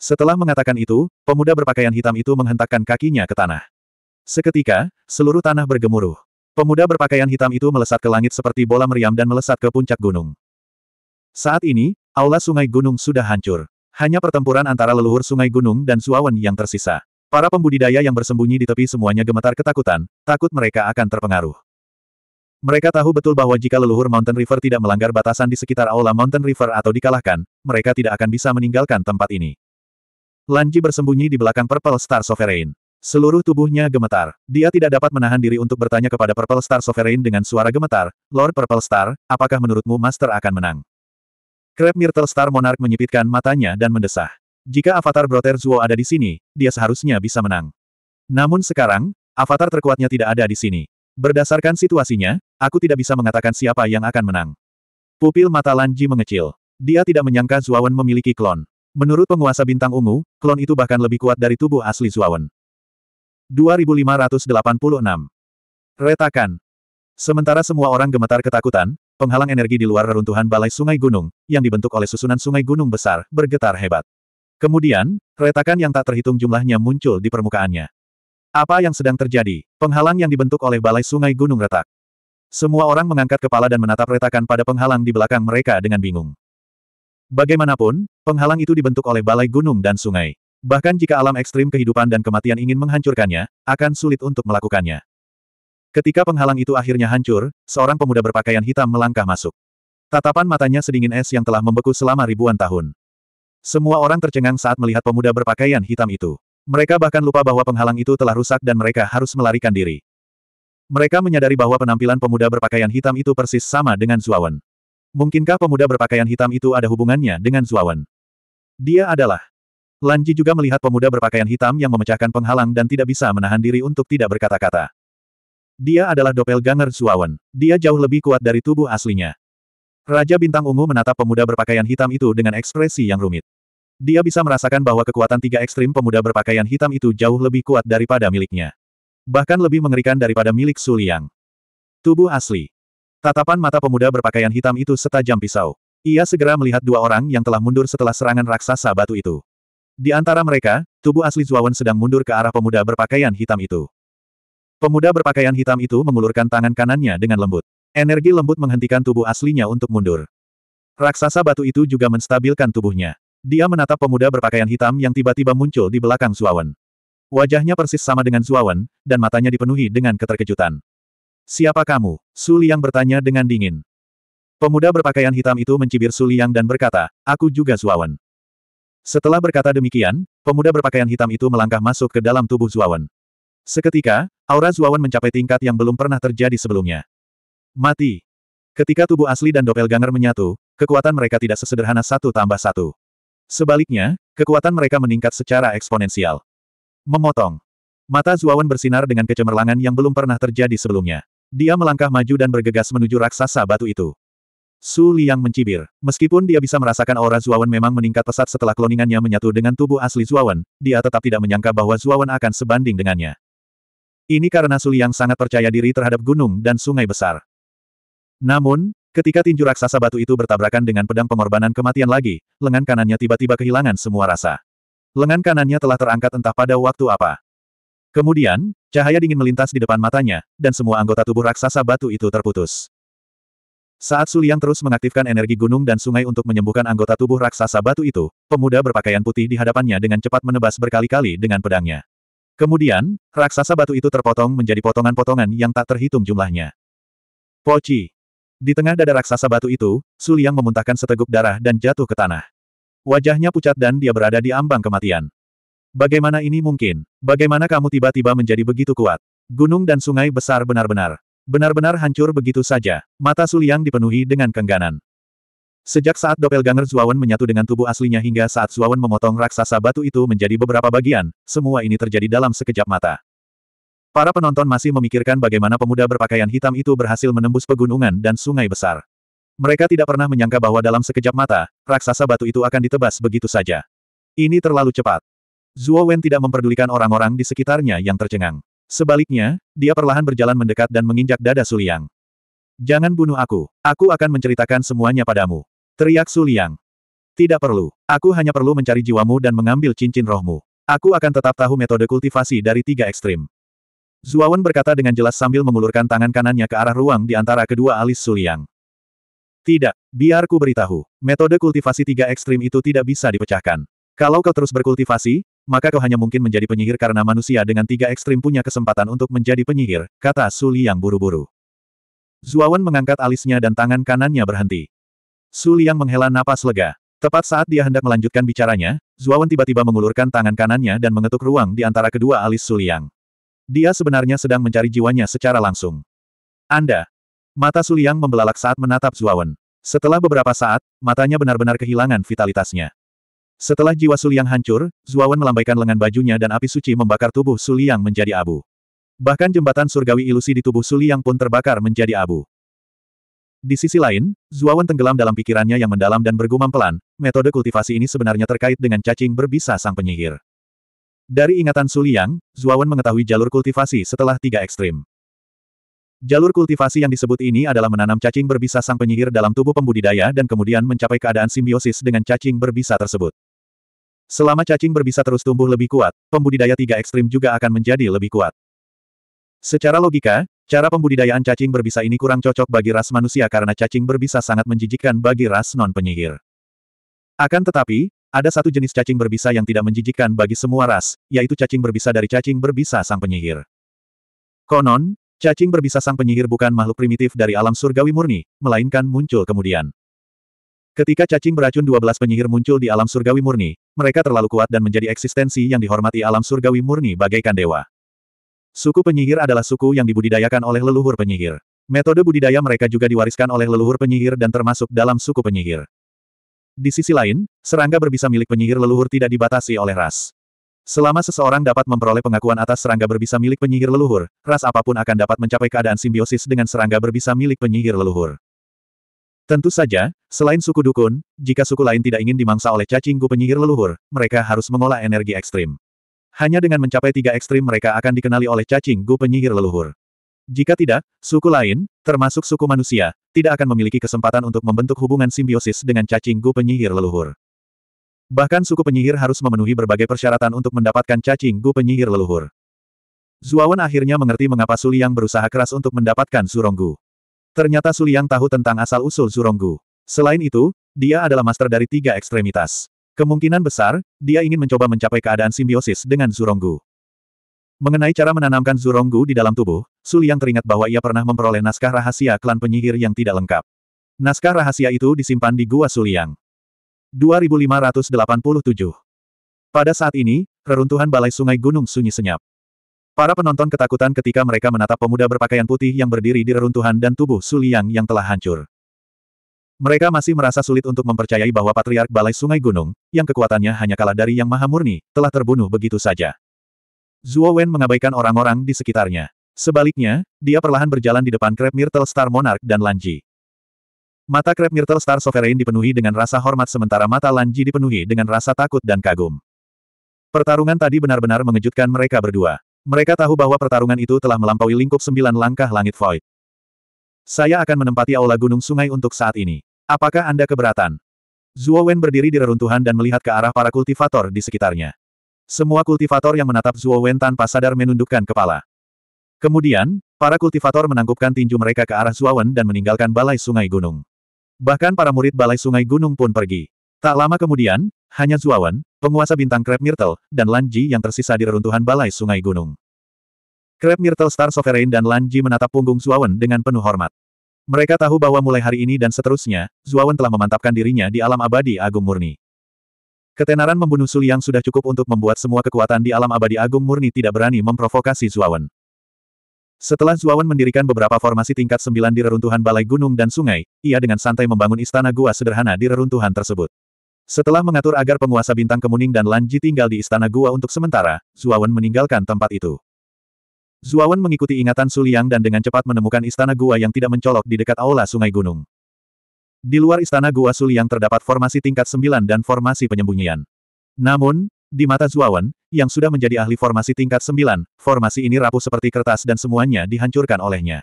Setelah mengatakan itu, pemuda berpakaian hitam itu menghentakkan kakinya ke tanah. Seketika, seluruh tanah bergemuruh. Pemuda berpakaian hitam itu melesat ke langit seperti bola meriam dan melesat ke puncak gunung. Saat ini, aula sungai gunung sudah hancur. Hanya pertempuran antara leluhur sungai gunung dan Suawan yang tersisa. Para pembudidaya yang bersembunyi di tepi semuanya gemetar ketakutan, takut mereka akan terpengaruh. Mereka tahu betul bahwa jika leluhur Mountain River tidak melanggar batasan di sekitar aula Mountain River atau dikalahkan, mereka tidak akan bisa meninggalkan tempat ini. Lanji bersembunyi di belakang Purple Star Sovereign. Seluruh tubuhnya gemetar. Dia tidak dapat menahan diri untuk bertanya kepada Purple Star Sovereign dengan suara gemetar, Lord Purple Star, apakah menurutmu Master akan menang? Crab Myrtle Star Monarch menyipitkan matanya dan mendesah. Jika avatar Brother Zuo ada di sini, dia seharusnya bisa menang. Namun sekarang, avatar terkuatnya tidak ada di sini. Berdasarkan situasinya, aku tidak bisa mengatakan siapa yang akan menang. Pupil mata Lanji mengecil. Dia tidak menyangka Zuawan memiliki klon. Menurut penguasa bintang ungu, klon itu bahkan lebih kuat dari tubuh asli Zuawan. 2586. Retakan. Sementara semua orang gemetar ketakutan, penghalang energi di luar reruntuhan balai sungai gunung, yang dibentuk oleh susunan sungai gunung besar, bergetar hebat. Kemudian, retakan yang tak terhitung jumlahnya muncul di permukaannya. Apa yang sedang terjadi? Penghalang yang dibentuk oleh balai sungai gunung retak. Semua orang mengangkat kepala dan menatap retakan pada penghalang di belakang mereka dengan bingung. Bagaimanapun, penghalang itu dibentuk oleh balai gunung dan sungai. Bahkan jika alam ekstrim kehidupan dan kematian ingin menghancurkannya, akan sulit untuk melakukannya. Ketika penghalang itu akhirnya hancur, seorang pemuda berpakaian hitam melangkah masuk. Tatapan matanya sedingin es yang telah membeku selama ribuan tahun. Semua orang tercengang saat melihat pemuda berpakaian hitam itu. Mereka bahkan lupa bahwa penghalang itu telah rusak dan mereka harus melarikan diri. Mereka menyadari bahwa penampilan pemuda berpakaian hitam itu persis sama dengan Zuawan. Mungkinkah pemuda berpakaian hitam itu ada hubungannya dengan Zuawan? Dia adalah. Lanji juga melihat pemuda berpakaian hitam yang memecahkan penghalang dan tidak bisa menahan diri untuk tidak berkata-kata. Dia adalah doppelganger Zuawan. Dia jauh lebih kuat dari tubuh aslinya. Raja Bintang Ungu menatap pemuda berpakaian hitam itu dengan ekspresi yang rumit. Dia bisa merasakan bahwa kekuatan tiga ekstrim pemuda berpakaian hitam itu jauh lebih kuat daripada miliknya. Bahkan lebih mengerikan daripada milik Suliang. Tubuh asli. Tatapan mata pemuda berpakaian hitam itu setajam pisau. Ia segera melihat dua orang yang telah mundur setelah serangan raksasa batu itu. Di antara mereka, tubuh asli Zuawan sedang mundur ke arah pemuda berpakaian hitam itu. Pemuda berpakaian hitam itu mengulurkan tangan kanannya dengan lembut. Energi lembut menghentikan tubuh aslinya untuk mundur. Raksasa batu itu juga menstabilkan tubuhnya. Dia menatap pemuda berpakaian hitam yang tiba-tiba muncul di belakang Zuawan. Wajahnya persis sama dengan Zuawan, dan matanya dipenuhi dengan keterkejutan. Siapa kamu? Su Liang bertanya dengan dingin. Pemuda berpakaian hitam itu mencibir Su Liang dan berkata, aku juga Zuawan. Setelah berkata demikian, pemuda berpakaian hitam itu melangkah masuk ke dalam tubuh Zuawan. Seketika, aura Zuawan mencapai tingkat yang belum pernah terjadi sebelumnya. Mati. Ketika tubuh asli dan doppelganger menyatu, kekuatan mereka tidak sesederhana satu tambah satu. Sebaliknya, kekuatan mereka meningkat secara eksponensial. Memotong. Mata Zuawan bersinar dengan kecemerlangan yang belum pernah terjadi sebelumnya. Dia melangkah maju dan bergegas menuju raksasa batu itu. Su Liang mencibir. Meskipun dia bisa merasakan aura Zuawan memang meningkat pesat setelah kloningannya menyatu dengan tubuh asli Zuawan, dia tetap tidak menyangka bahwa Zuawan akan sebanding dengannya. Ini karena Su Liang sangat percaya diri terhadap gunung dan sungai besar. Namun, ketika tinju raksasa batu itu bertabrakan dengan pedang pengorbanan kematian lagi, lengan kanannya tiba-tiba kehilangan semua rasa. Lengan kanannya telah terangkat entah pada waktu apa. Kemudian, cahaya dingin melintas di depan matanya, dan semua anggota tubuh raksasa batu itu terputus. Saat Suliang terus mengaktifkan energi gunung dan sungai untuk menyembuhkan anggota tubuh raksasa batu itu, pemuda berpakaian putih di hadapannya dengan cepat menebas berkali-kali dengan pedangnya. Kemudian, raksasa batu itu terpotong menjadi potongan-potongan yang tak terhitung jumlahnya. Poci. Di tengah dada raksasa batu itu, Suliang memuntahkan seteguk darah dan jatuh ke tanah. Wajahnya pucat dan dia berada di ambang kematian. Bagaimana ini mungkin? Bagaimana kamu tiba-tiba menjadi begitu kuat? Gunung dan sungai besar benar-benar. Benar-benar hancur begitu saja, mata Suliang dipenuhi dengan kengganan. Sejak saat doppelganger Zuawan menyatu dengan tubuh aslinya hingga saat Zuawan memotong raksasa batu itu menjadi beberapa bagian, semua ini terjadi dalam sekejap mata. Para penonton masih memikirkan bagaimana pemuda berpakaian hitam itu berhasil menembus pegunungan dan sungai besar. Mereka tidak pernah menyangka bahwa dalam sekejap mata, raksasa batu itu akan ditebas begitu saja. Ini terlalu cepat. Zuo Wen tidak memperdulikan orang-orang di sekitarnya yang tercengang. Sebaliknya, dia perlahan berjalan mendekat dan menginjak dada Suliang. Jangan bunuh aku. Aku akan menceritakan semuanya padamu. Teriak Suliang. Tidak perlu. Aku hanya perlu mencari jiwamu dan mengambil cincin rohmu. Aku akan tetap tahu metode kultivasi dari tiga ekstrim. Wen berkata dengan jelas sambil mengulurkan tangan kanannya ke arah ruang di antara kedua alis Suliang. Tidak, biar ku beritahu. Metode kultivasi tiga ekstrim itu tidak bisa dipecahkan. Kalau kau terus berkultivasi, maka kau hanya mungkin menjadi penyihir karena manusia dengan tiga ekstrim punya kesempatan untuk menjadi penyihir, kata Suli yang buru-buru. Zuawan mengangkat alisnya dan tangan kanannya berhenti. Suli yang menghela napas lega. Tepat saat dia hendak melanjutkan bicaranya, Zuawan tiba-tiba mengulurkan tangan kanannya dan mengetuk ruang di antara kedua alis Suliang. Dia sebenarnya sedang mencari jiwanya secara langsung. Anda. Mata Suliang membelalak saat menatap Zuawan. Setelah beberapa saat, matanya benar-benar kehilangan vitalitasnya. Setelah jiwa Suliang hancur, Zuawan melambaikan lengan bajunya dan api suci membakar tubuh Suliang menjadi abu. Bahkan jembatan surgawi ilusi di tubuh Suliang pun terbakar menjadi abu. Di sisi lain, Zuawan tenggelam dalam pikirannya yang mendalam dan bergumam pelan, metode kultivasi ini sebenarnya terkait dengan cacing berbisa sang penyihir. Dari ingatan Suliang, Zuawan mengetahui jalur kultivasi setelah tiga ekstrim. Jalur kultivasi yang disebut ini adalah menanam cacing berbisa sang penyihir dalam tubuh pembudidaya dan kemudian mencapai keadaan simbiosis dengan cacing berbisa tersebut. Selama cacing berbisa terus tumbuh lebih kuat, pembudidaya tiga ekstrim juga akan menjadi lebih kuat. Secara logika, cara pembudidayaan cacing berbisa ini kurang cocok bagi ras manusia karena cacing berbisa sangat menjijikkan bagi ras non-penyihir. Akan tetapi, ada satu jenis cacing berbisa yang tidak menjijikkan bagi semua ras, yaitu cacing berbisa dari cacing berbisa sang penyihir. Konon, cacing berbisa sang penyihir bukan makhluk primitif dari alam surgawi murni, melainkan muncul kemudian. Ketika cacing beracun 12 penyihir muncul di alam surgawi murni, mereka terlalu kuat dan menjadi eksistensi yang dihormati alam surgawi murni bagaikan dewa. Suku penyihir adalah suku yang dibudidayakan oleh leluhur penyihir. Metode budidaya mereka juga diwariskan oleh leluhur penyihir dan termasuk dalam suku penyihir. Di sisi lain, serangga berbisa milik penyihir leluhur tidak dibatasi oleh ras. Selama seseorang dapat memperoleh pengakuan atas serangga berbisa milik penyihir leluhur, ras apapun akan dapat mencapai keadaan simbiosis dengan serangga berbisa milik penyihir leluhur. Tentu saja, selain suku dukun, jika suku lain tidak ingin dimangsa oleh cacing gu penyihir leluhur, mereka harus mengolah energi ekstrim. Hanya dengan mencapai tiga ekstrim mereka akan dikenali oleh cacing gu penyihir leluhur. Jika tidak, suku lain, termasuk suku manusia, tidak akan memiliki kesempatan untuk membentuk hubungan simbiosis dengan cacing gu penyihir leluhur. Bahkan suku penyihir harus memenuhi berbagai persyaratan untuk mendapatkan cacing gu penyihir leluhur. Zuawan akhirnya mengerti mengapa Suli yang berusaha keras untuk mendapatkan Zuronggu. Ternyata Suliang tahu tentang asal-usul Zuronggu. Selain itu, dia adalah master dari tiga ekstremitas. Kemungkinan besar, dia ingin mencoba mencapai keadaan simbiosis dengan Zuronggu. Mengenai cara menanamkan Zuronggu di dalam tubuh, Suliang teringat bahwa ia pernah memperoleh naskah rahasia klan penyihir yang tidak lengkap. Naskah rahasia itu disimpan di Gua Suliang. 2587 Pada saat ini, reruntuhan Balai Sungai Gunung sunyi senyap. Para penonton ketakutan ketika mereka menatap pemuda berpakaian putih yang berdiri di reruntuhan dan tubuh Suliang yang telah hancur. Mereka masih merasa sulit untuk mempercayai bahwa Patriark Balai Sungai Gunung, yang kekuatannya hanya kalah dari Yang Maha Murni, telah terbunuh begitu saja. Zuo Wen mengabaikan orang-orang di sekitarnya. Sebaliknya, dia perlahan berjalan di depan Krep Myrtle Star Monarch dan Lanji. Mata Krep Myrtle Star Sovereign dipenuhi dengan rasa hormat sementara mata Lanji dipenuhi dengan rasa takut dan kagum. Pertarungan tadi benar-benar mengejutkan mereka berdua. Mereka tahu bahwa pertarungan itu telah melampaui lingkup sembilan langkah langit void. Saya akan menempati aula gunung sungai untuk saat ini. Apakah Anda keberatan? Zuo Wen berdiri di reruntuhan dan melihat ke arah para kultivator di sekitarnya. Semua kultivator yang menatap Zuo Wen tanpa sadar menundukkan kepala. Kemudian, para kultivator menangkupkan tinju mereka ke arah Zuo Wen dan meninggalkan balai sungai gunung. Bahkan para murid balai sungai gunung pun pergi. Tak lama kemudian, hanya Zuo Wen, penguasa bintang Crab Myrtle, dan Lan Ji yang tersisa di reruntuhan balai sungai gunung. Crab Myrtle Star Sovereign dan Lan Ji menatap punggung Zuawan dengan penuh hormat. Mereka tahu bahwa mulai hari ini dan seterusnya, Zuawan telah memantapkan dirinya di alam abadi agung murni. Ketenaran membunuh yang sudah cukup untuk membuat semua kekuatan di alam abadi agung murni tidak berani memprovokasi Zuawan. Setelah Zuawan mendirikan beberapa formasi tingkat sembilan di reruntuhan balai gunung dan sungai, ia dengan santai membangun istana gua sederhana di reruntuhan tersebut. Setelah mengatur agar penguasa bintang kemuning dan Lan tinggal di istana gua untuk sementara, Zuawan meninggalkan tempat itu. Zuawan mengikuti ingatan Suliang dan dengan cepat menemukan istana gua yang tidak mencolok di dekat aula sungai gunung. Di luar istana gua Suliang terdapat formasi tingkat sembilan dan formasi penyembunyian. Namun, di mata Zuawan, yang sudah menjadi ahli formasi tingkat sembilan, formasi ini rapuh seperti kertas dan semuanya dihancurkan olehnya.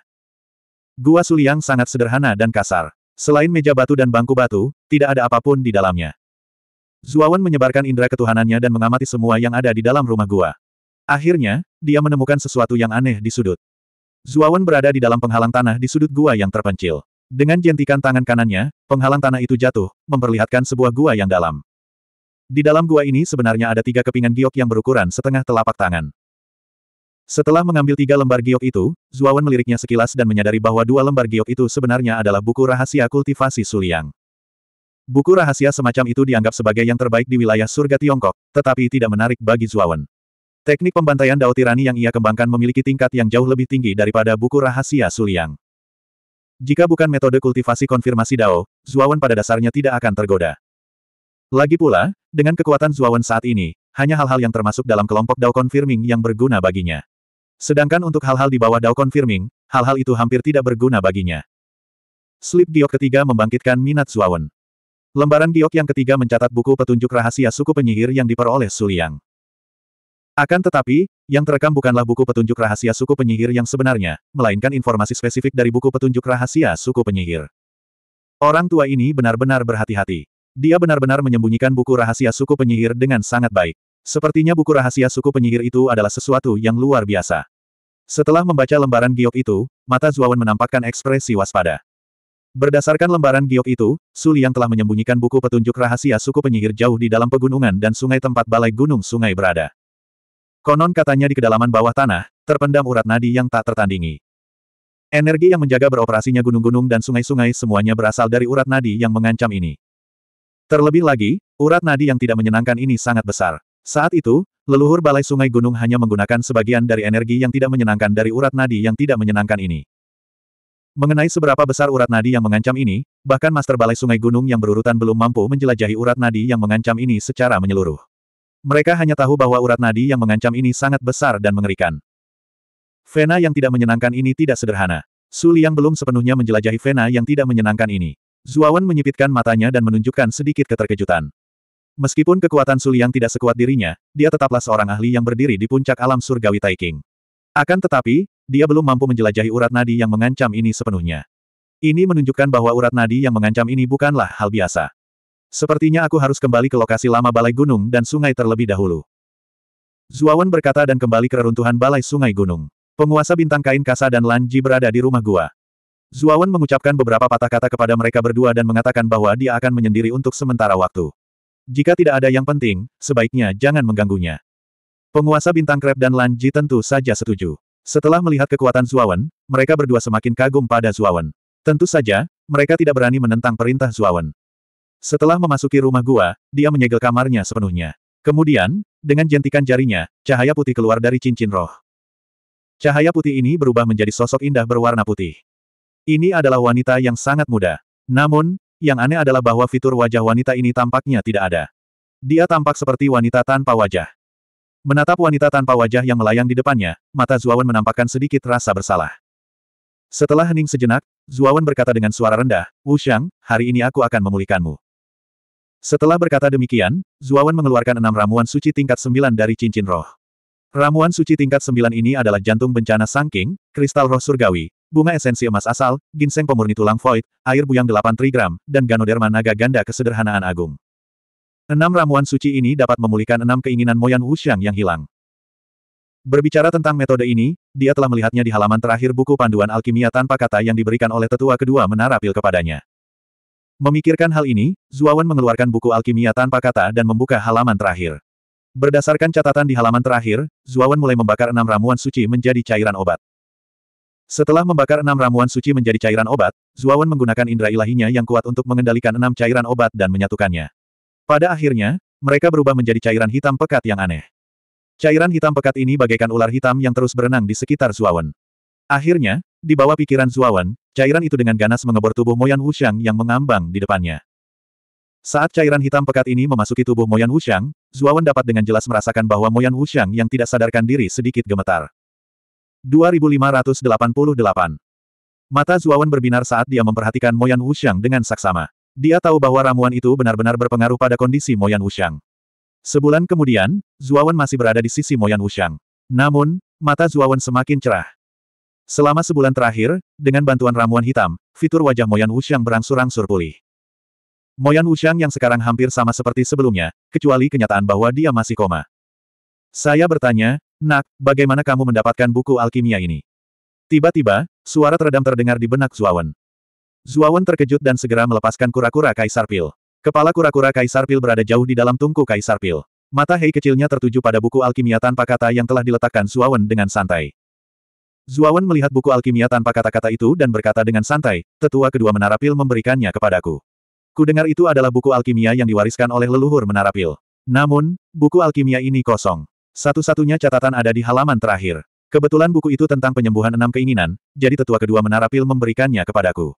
Gua Suliang sangat sederhana dan kasar. Selain meja batu dan bangku batu, tidak ada apapun di dalamnya. Zuawan menyebarkan indera ketuhanannya dan mengamati semua yang ada di dalam rumah gua. Akhirnya, dia menemukan sesuatu yang aneh di sudut. Zuawan berada di dalam penghalang tanah di sudut gua yang terpencil. Dengan jentikan tangan kanannya, penghalang tanah itu jatuh, memperlihatkan sebuah gua yang dalam. Di dalam gua ini sebenarnya ada tiga kepingan giok yang berukuran setengah telapak tangan. Setelah mengambil tiga lembar giok itu, Zuawan meliriknya sekilas dan menyadari bahwa dua lembar giok itu sebenarnya adalah buku rahasia kultivasi Suliang. Buku rahasia semacam itu dianggap sebagai yang terbaik di wilayah surga Tiongkok, tetapi tidak menarik bagi Zuawan. Teknik pembantaian Dao Tirani yang ia kembangkan memiliki tingkat yang jauh lebih tinggi daripada buku rahasia Suliang. Jika bukan metode kultivasi konfirmasi Dao, Zuawan pada dasarnya tidak akan tergoda. Lagi pula, dengan kekuatan Zuawan saat ini, hanya hal-hal yang termasuk dalam kelompok Dao Confirming yang berguna baginya. Sedangkan untuk hal-hal di bawah Dao Confirming, hal-hal itu hampir tidak berguna baginya. Slip Giok ketiga membangkitkan minat Zuawan. Lembaran giok yang ketiga mencatat buku petunjuk rahasia suku penyihir yang diperoleh Suliang. Akan tetapi, yang terekam bukanlah buku petunjuk rahasia suku penyihir yang sebenarnya, melainkan informasi spesifik dari buku petunjuk rahasia suku penyihir. Orang tua ini benar-benar berhati-hati. Dia benar-benar menyembunyikan buku rahasia suku penyihir dengan sangat baik. Sepertinya buku rahasia suku penyihir itu adalah sesuatu yang luar biasa. Setelah membaca lembaran giok itu, mata Zuawan menampakkan ekspresi waspada. Berdasarkan lembaran giok itu, Suli yang telah menyembunyikan buku petunjuk rahasia suku penyihir jauh di dalam pegunungan dan sungai tempat balai gunung sungai berada. Konon katanya di kedalaman bawah tanah, terpendam urat nadi yang tak tertandingi. Energi yang menjaga beroperasinya gunung-gunung dan sungai-sungai semuanya berasal dari urat nadi yang mengancam ini. Terlebih lagi, urat nadi yang tidak menyenangkan ini sangat besar. Saat itu, leluhur balai sungai gunung hanya menggunakan sebagian dari energi yang tidak menyenangkan dari urat nadi yang tidak menyenangkan ini. Mengenai seberapa besar urat nadi yang mengancam ini, bahkan Master Balai Sungai Gunung yang berurutan belum mampu menjelajahi urat nadi yang mengancam ini secara menyeluruh. Mereka hanya tahu bahwa urat nadi yang mengancam ini sangat besar dan mengerikan. Vena yang tidak menyenangkan ini tidak sederhana. Su Liang belum sepenuhnya menjelajahi Vena yang tidak menyenangkan ini. Zuawan menyipitkan matanya dan menunjukkan sedikit keterkejutan. Meskipun kekuatan Su Liang tidak sekuat dirinya, dia tetaplah seorang ahli yang berdiri di puncak alam surgawi Taiking. Akan tetapi, dia belum mampu menjelajahi urat nadi yang mengancam ini sepenuhnya. Ini menunjukkan bahwa urat nadi yang mengancam ini bukanlah hal biasa. Sepertinya aku harus kembali ke lokasi lama balai gunung dan sungai terlebih dahulu. Zuawan berkata dan kembali ke reruntuhan balai sungai gunung. Penguasa bintang kain kasa dan Lanji berada di rumah gua. Zuawan mengucapkan beberapa patah kata kepada mereka berdua dan mengatakan bahwa dia akan menyendiri untuk sementara waktu. Jika tidak ada yang penting, sebaiknya jangan mengganggunya. Penguasa bintang krep dan Lanji tentu saja setuju. Setelah melihat kekuatan Zuawan, mereka berdua semakin kagum pada Zuawan. Tentu saja, mereka tidak berani menentang perintah Zuawan. Setelah memasuki rumah gua, dia menyegel kamarnya sepenuhnya. Kemudian, dengan jentikan jarinya, cahaya putih keluar dari cincin roh. Cahaya putih ini berubah menjadi sosok indah berwarna putih. Ini adalah wanita yang sangat muda. Namun, yang aneh adalah bahwa fitur wajah wanita ini tampaknya tidak ada. Dia tampak seperti wanita tanpa wajah. Menatap wanita tanpa wajah yang melayang di depannya, mata Zuawan menampakkan sedikit rasa bersalah. Setelah hening sejenak, Zuawan berkata dengan suara rendah, Wu Shang, hari ini aku akan memulihkanmu. Setelah berkata demikian, Zuawan mengeluarkan enam ramuan suci tingkat sembilan dari cincin roh. Ramuan suci tingkat sembilan ini adalah jantung bencana sangking, kristal roh surgawi, bunga esensi emas asal, ginseng pemurni tulang void, air buyang delapan trigram, dan ganoderma naga ganda kesederhanaan agung. Enam ramuan suci ini dapat memulihkan enam keinginan Moyan Wuxiang yang hilang. Berbicara tentang metode ini, dia telah melihatnya di halaman terakhir buku panduan alkimia tanpa kata yang diberikan oleh tetua kedua menara pil kepadanya. Memikirkan hal ini, Zuawan mengeluarkan buku alkimia tanpa kata dan membuka halaman terakhir. Berdasarkan catatan di halaman terakhir, Zuawan mulai membakar enam ramuan suci menjadi cairan obat. Setelah membakar enam ramuan suci menjadi cairan obat, Zuawan menggunakan indera ilahinya yang kuat untuk mengendalikan enam cairan obat dan menyatukannya. Pada akhirnya, mereka berubah menjadi cairan hitam pekat yang aneh. Cairan hitam pekat ini bagaikan ular hitam yang terus berenang di sekitar Zuawan. Akhirnya, di bawah pikiran Zuawan, cairan itu dengan ganas mengebor tubuh Moyan Wuxiang yang mengambang di depannya. Saat cairan hitam pekat ini memasuki tubuh Moyan Wuxiang, Zuawan dapat dengan jelas merasakan bahwa Moyan Wuxiang yang tidak sadarkan diri sedikit gemetar. 2588 Mata Zuawan berbinar saat dia memperhatikan Moyan Wuxiang dengan saksama. Dia tahu bahwa ramuan itu benar-benar berpengaruh pada kondisi Moyan Wuxiang. Sebulan kemudian, Zuawan masih berada di sisi Moyan Wuxiang. Namun, mata Zuawan semakin cerah. Selama sebulan terakhir, dengan bantuan ramuan hitam, fitur wajah Moyan Wuxiang berangsur-angsur pulih. Moyan Wuxiang yang sekarang hampir sama seperti sebelumnya, kecuali kenyataan bahwa dia masih koma. Saya bertanya, Nak, bagaimana kamu mendapatkan buku alkimia ini? Tiba-tiba, suara teredam terdengar di benak Zuawan. Zuawan terkejut dan segera melepaskan kura-kura Kaisar Pil. Kepala kura-kura Kaisar Pil berada jauh di dalam tungku Kaisar Pil. Mata Hei kecilnya tertuju pada buku alkimia tanpa kata yang telah diletakkan Zuawan dengan santai. Zuawan melihat buku alkimia tanpa kata-kata itu dan berkata dengan santai, tetua kedua menara Pil memberikannya kepadaku. Kudengar itu adalah buku alkimia yang diwariskan oleh leluhur menara Pil. Namun, buku alkimia ini kosong. Satu-satunya catatan ada di halaman terakhir. Kebetulan buku itu tentang penyembuhan enam keinginan, jadi tetua kedua menara pil memberikannya kepadaku.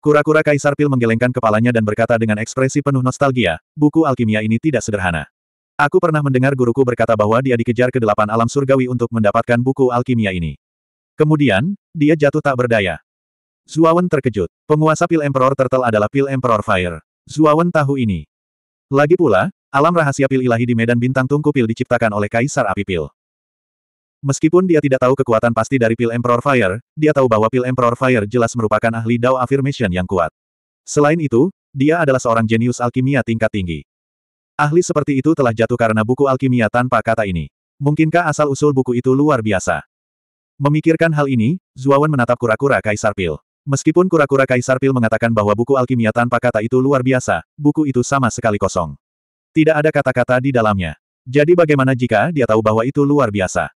Kura-kura Kaisar Pil menggelengkan kepalanya dan berkata dengan ekspresi penuh nostalgia, buku alkimia ini tidak sederhana. Aku pernah mendengar guruku berkata bahwa dia dikejar ke delapan alam surgawi untuk mendapatkan buku alkimia ini. Kemudian, dia jatuh tak berdaya. Zuawan terkejut. Penguasa Pil Emperor Turtle adalah Pil Emperor Fire. Zuawan tahu ini. Lagi pula, alam rahasia pil ilahi di medan bintang tungku pil diciptakan oleh Kaisar Api Pil. Meskipun dia tidak tahu kekuatan pasti dari pil Emperor Fire, dia tahu bahwa pil Emperor Fire jelas merupakan ahli Dao Affirmation yang kuat. Selain itu, dia adalah seorang jenius alkimia tingkat tinggi. Ahli seperti itu telah jatuh karena buku alkimia tanpa kata ini. Mungkinkah asal-usul buku itu luar biasa? Memikirkan hal ini, Zuawan menatap kura-kura Kaisar Pil. Meskipun kura-kura Kaisar Pil mengatakan bahwa buku alkimia tanpa kata itu luar biasa, buku itu sama sekali kosong. Tidak ada kata-kata di dalamnya. Jadi bagaimana jika dia tahu bahwa itu luar biasa?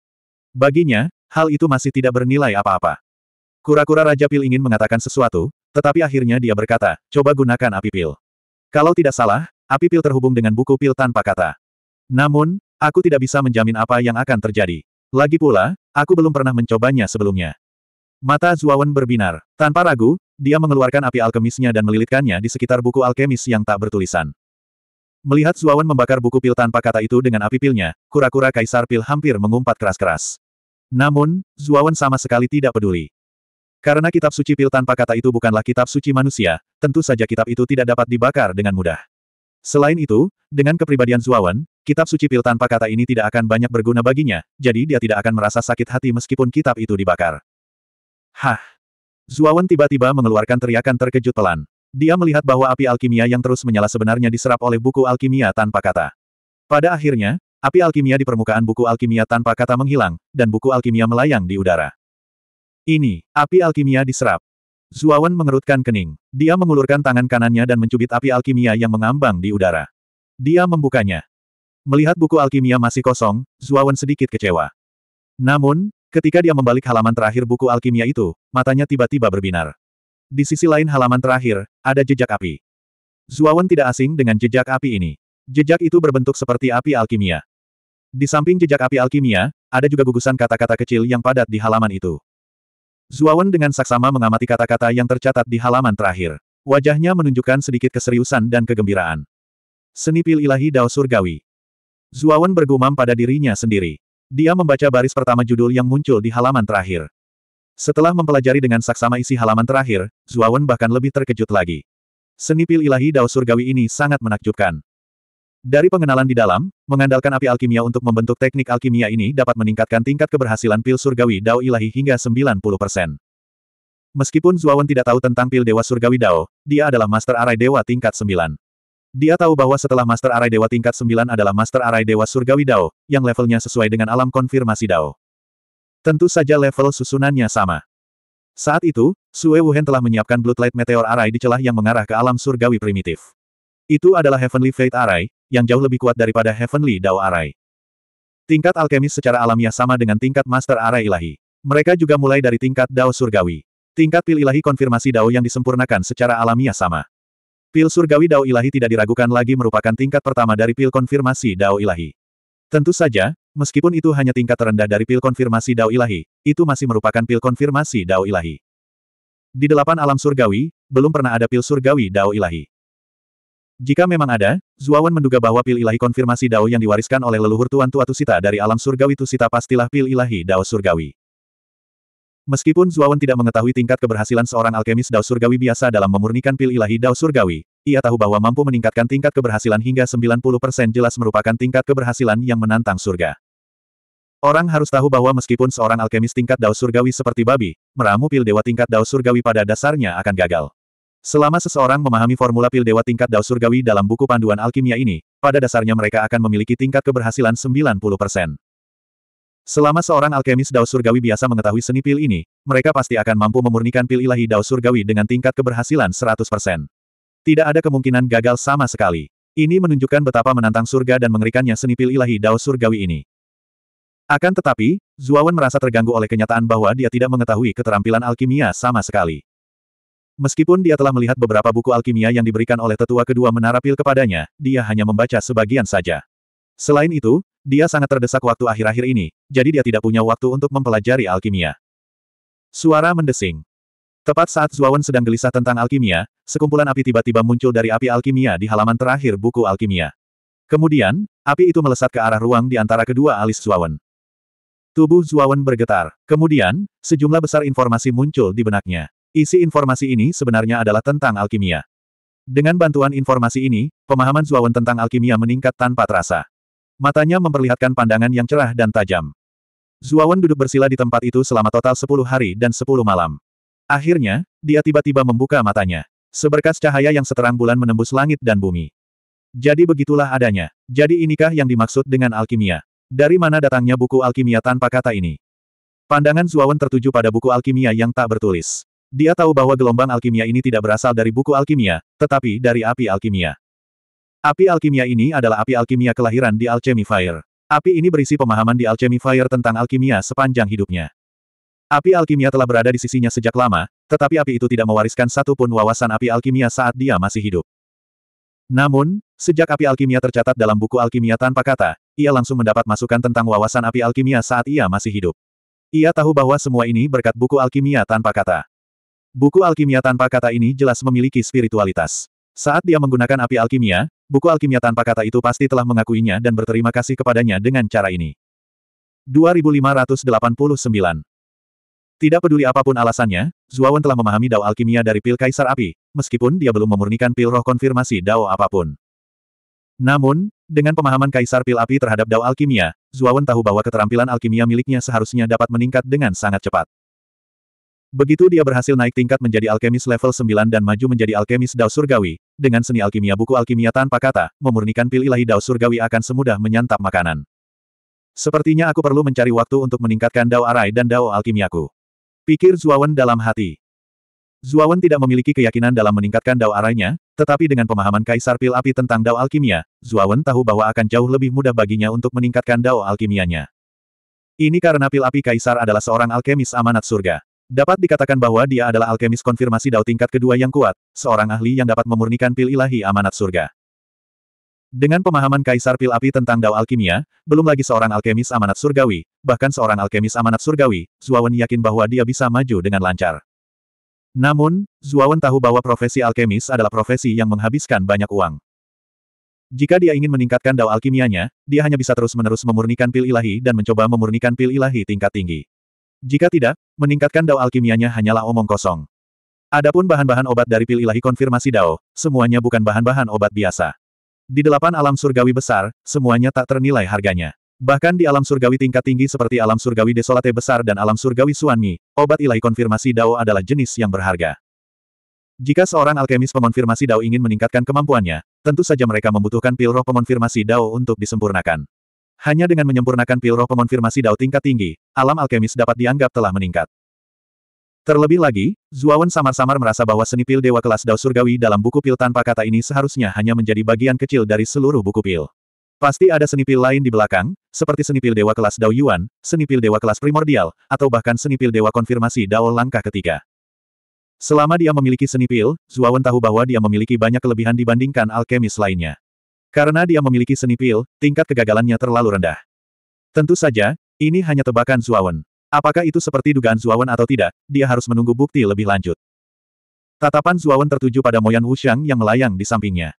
Baginya, hal itu masih tidak bernilai apa-apa. Kura-kura Raja Pil ingin mengatakan sesuatu, tetapi akhirnya dia berkata, coba gunakan api pil. Kalau tidak salah, api pil terhubung dengan buku pil tanpa kata. Namun, aku tidak bisa menjamin apa yang akan terjadi. Lagi pula, aku belum pernah mencobanya sebelumnya. Mata Zuawan berbinar. Tanpa ragu, dia mengeluarkan api alkemisnya dan melilitkannya di sekitar buku alkemis yang tak bertulisan. Melihat Zuawan membakar buku pil tanpa kata itu dengan api pilnya, kura-kura Kaisar Pil hampir mengumpat keras-keras. Namun, Zuawan sama sekali tidak peduli. Karena kitab suci pil tanpa kata itu bukanlah kitab suci manusia, tentu saja kitab itu tidak dapat dibakar dengan mudah. Selain itu, dengan kepribadian Zuawan, kitab suci pil tanpa kata ini tidak akan banyak berguna baginya, jadi dia tidak akan merasa sakit hati meskipun kitab itu dibakar. Hah! Zuawan tiba-tiba mengeluarkan teriakan terkejut pelan. Dia melihat bahwa api alkimia yang terus menyala sebenarnya diserap oleh buku alkimia tanpa kata. Pada akhirnya, Api alkimia di permukaan buku alkimia tanpa kata menghilang, dan buku alkimia melayang di udara. Ini, api alkimia diserap. Zuawan mengerutkan kening. Dia mengulurkan tangan kanannya dan mencubit api alkimia yang mengambang di udara. Dia membukanya. Melihat buku alkimia masih kosong, Zuawan sedikit kecewa. Namun, ketika dia membalik halaman terakhir buku alkimia itu, matanya tiba-tiba berbinar. Di sisi lain halaman terakhir, ada jejak api. Zuawan tidak asing dengan jejak api ini. Jejak itu berbentuk seperti api alkimia. Di samping jejak api alkimia, ada juga gugusan kata-kata kecil yang padat di halaman itu. Zuawan dengan saksama mengamati kata-kata yang tercatat di halaman terakhir. Wajahnya menunjukkan sedikit keseriusan dan kegembiraan. Senipil ilahi Dao Surgawi. Zuawan bergumam pada dirinya sendiri. Dia membaca baris pertama judul yang muncul di halaman terakhir. Setelah mempelajari dengan saksama isi halaman terakhir, Zuawan bahkan lebih terkejut lagi. Senipil ilahi Dao Surgawi ini sangat menakjubkan. Dari pengenalan di dalam, mengandalkan api alkimia untuk membentuk teknik alkimia ini dapat meningkatkan tingkat keberhasilan pil surgawi Dao ilahi hingga 90%. Meskipun Zuawan tidak tahu tentang pil Dewa Surgawi Dao, dia adalah Master Arai Dewa tingkat 9. Dia tahu bahwa setelah Master Arai Dewa tingkat 9 adalah Master Arai Dewa Surgawi Dao, yang levelnya sesuai dengan alam konfirmasi Dao. Tentu saja level susunannya sama. Saat itu, Sue Wuhan telah menyiapkan Bloodlight Meteor Arai di celah yang mengarah ke alam surgawi primitif. Itu adalah Heavenly Fate Arai, yang jauh lebih kuat daripada Heavenly Dao Arai. Tingkat alkemis secara alamiah sama dengan tingkat Master Arai Ilahi. Mereka juga mulai dari tingkat Dao Surgawi. Tingkat pil ilahi konfirmasi Dao yang disempurnakan secara alamiah sama. Pil surgawi Dao ilahi tidak diragukan lagi merupakan tingkat pertama dari pil konfirmasi Dao ilahi. Tentu saja, meskipun itu hanya tingkat terendah dari pil konfirmasi Dao ilahi, itu masih merupakan pil konfirmasi Dao ilahi. Di delapan alam surgawi, belum pernah ada pil surgawi Dao ilahi. Jika memang ada, Zuawan menduga bahwa pil ilahi konfirmasi Dao yang diwariskan oleh leluhur Tuan Tuatusita dari alam surgawi Tusita pastilah pil ilahi Dao surgawi. Meskipun Zuawan tidak mengetahui tingkat keberhasilan seorang alkemis Dao surgawi biasa dalam memurnikan pil ilahi Dao surgawi, ia tahu bahwa mampu meningkatkan tingkat keberhasilan hingga 90% jelas merupakan tingkat keberhasilan yang menantang surga. Orang harus tahu bahwa meskipun seorang alkemis tingkat Dao surgawi seperti babi, meramu pil dewa tingkat Dao surgawi pada dasarnya akan gagal. Selama seseorang memahami formula pil dewa tingkat dao surgawi dalam buku panduan alkimia ini, pada dasarnya mereka akan memiliki tingkat keberhasilan 90%. Selama seorang alkemis dao surgawi biasa mengetahui seni pil ini, mereka pasti akan mampu memurnikan pil ilahi dao surgawi dengan tingkat keberhasilan 100%. Tidak ada kemungkinan gagal sama sekali. Ini menunjukkan betapa menantang surga dan mengerikannya seni pil ilahi dao surgawi ini. Akan tetapi, Zuawan merasa terganggu oleh kenyataan bahwa dia tidak mengetahui keterampilan alkimia sama sekali. Meskipun dia telah melihat beberapa buku alkimia yang diberikan oleh tetua kedua menara pil kepadanya, dia hanya membaca sebagian saja. Selain itu, dia sangat terdesak waktu akhir-akhir ini, jadi dia tidak punya waktu untuk mempelajari alkimia. Suara mendesing. Tepat saat Zuawan sedang gelisah tentang alkimia, sekumpulan api tiba-tiba muncul dari api alkimia di halaman terakhir buku alkimia. Kemudian, api itu melesat ke arah ruang di antara kedua alis Zuawan. Tubuh Zuawan bergetar. Kemudian, sejumlah besar informasi muncul di benaknya. Isi informasi ini sebenarnya adalah tentang alkimia. Dengan bantuan informasi ini, pemahaman Zuawan tentang alkimia meningkat tanpa terasa. Matanya memperlihatkan pandangan yang cerah dan tajam. Zuawan duduk bersila di tempat itu selama total 10 hari dan 10 malam. Akhirnya, dia tiba-tiba membuka matanya. Seberkas cahaya yang seterang bulan menembus langit dan bumi. Jadi begitulah adanya. Jadi inikah yang dimaksud dengan alkimia? Dari mana datangnya buku alkimia tanpa kata ini? Pandangan Zuawan tertuju pada buku alkimia yang tak bertulis. Dia tahu bahwa gelombang alkimia ini tidak berasal dari buku alkimia, tetapi dari api alkimia. Api alkimia ini adalah api alkimia kelahiran di Alchemy Fire. Api ini berisi pemahaman di Alchemy Fire tentang alkimia sepanjang hidupnya. Api alkimia telah berada di sisinya sejak lama, tetapi api itu tidak mewariskan satu pun wawasan api alkimia saat dia masih hidup. Namun, sejak api alkimia tercatat dalam buku alkimia tanpa kata, ia langsung mendapat masukan tentang wawasan api alkimia saat ia masih hidup. Ia tahu bahwa semua ini berkat buku alkimia tanpa kata. Buku alkimia tanpa kata ini jelas memiliki spiritualitas. Saat dia menggunakan api alkimia, buku alkimia tanpa kata itu pasti telah mengakuinya dan berterima kasih kepadanya dengan cara ini. 2589 Tidak peduli apapun alasannya, Zuawan telah memahami dao alkimia dari pil kaisar api, meskipun dia belum memurnikan pil roh konfirmasi dao apapun. Namun, dengan pemahaman kaisar pil api terhadap dao alkimia, Zuawan tahu bahwa keterampilan alkimia miliknya seharusnya dapat meningkat dengan sangat cepat. Begitu dia berhasil naik tingkat menjadi alkemis level 9 dan maju menjadi alkemis Dao Surgawi, dengan seni alkimia buku alkimia tanpa kata, memurnikan pil ilahi Dao Surgawi akan semudah menyantap makanan. Sepertinya aku perlu mencari waktu untuk meningkatkan Dao Arai dan Dao Alkimiaku. Pikir Zuawan dalam hati. Zuawan tidak memiliki keyakinan dalam meningkatkan Dao Arainya, tetapi dengan pemahaman Kaisar Pil Api tentang Dao Alkimia, Zuawan tahu bahwa akan jauh lebih mudah baginya untuk meningkatkan Dao Alkimianya. Ini karena Pil Api Kaisar adalah seorang alkemis amanat surga. Dapat dikatakan bahwa dia adalah alkemis konfirmasi dao tingkat kedua yang kuat, seorang ahli yang dapat memurnikan pil ilahi amanat surga. Dengan pemahaman Kaisar Pil Api tentang dao alkimia, belum lagi seorang alkemis amanat surgawi, bahkan seorang alkemis amanat surgawi, Zuawan yakin bahwa dia bisa maju dengan lancar. Namun, Zuawan tahu bahwa profesi alkemis adalah profesi yang menghabiskan banyak uang. Jika dia ingin meningkatkan dao alkimianya, dia hanya bisa terus-menerus memurnikan pil ilahi dan mencoba memurnikan pil ilahi tingkat tinggi. Jika tidak, meningkatkan dao alkimianya hanyalah omong kosong. Adapun bahan-bahan obat dari pil ilahi konfirmasi dao, semuanya bukan bahan-bahan obat biasa. Di delapan alam surgawi besar, semuanya tak ternilai harganya. Bahkan di alam surgawi tingkat tinggi seperti alam surgawi desolate besar dan alam surgawi suanmi, obat ilahi konfirmasi dao adalah jenis yang berharga. Jika seorang alkemis pemonfirmasi dao ingin meningkatkan kemampuannya, tentu saja mereka membutuhkan pil roh pemonfirmasi dao untuk disempurnakan. Hanya dengan menyempurnakan pil roh pemonfirmasi dao tingkat tinggi, alam alkemis dapat dianggap telah meningkat. Terlebih lagi, Zuawan samar-samar merasa bahwa seni pil Dewa Kelas Dao Surgawi dalam buku pil tanpa kata ini seharusnya hanya menjadi bagian kecil dari seluruh buku pil. Pasti ada seni pil lain di belakang, seperti seni pil Dewa Kelas Dao Yuan, seni pil Dewa Kelas Primordial, atau bahkan seni pil Dewa Konfirmasi Dao Langkah Ketiga. Selama dia memiliki seni pil, Zuawan tahu bahwa dia memiliki banyak kelebihan dibandingkan alkemis lainnya. Karena dia memiliki seni pil, tingkat kegagalannya terlalu rendah. Tentu saja, ini hanya tebakan Zuawan. Apakah itu seperti dugaan Zuawan atau tidak, dia harus menunggu bukti lebih lanjut. Tatapan Zuawan tertuju pada Moyan Wuxiang yang melayang di sampingnya.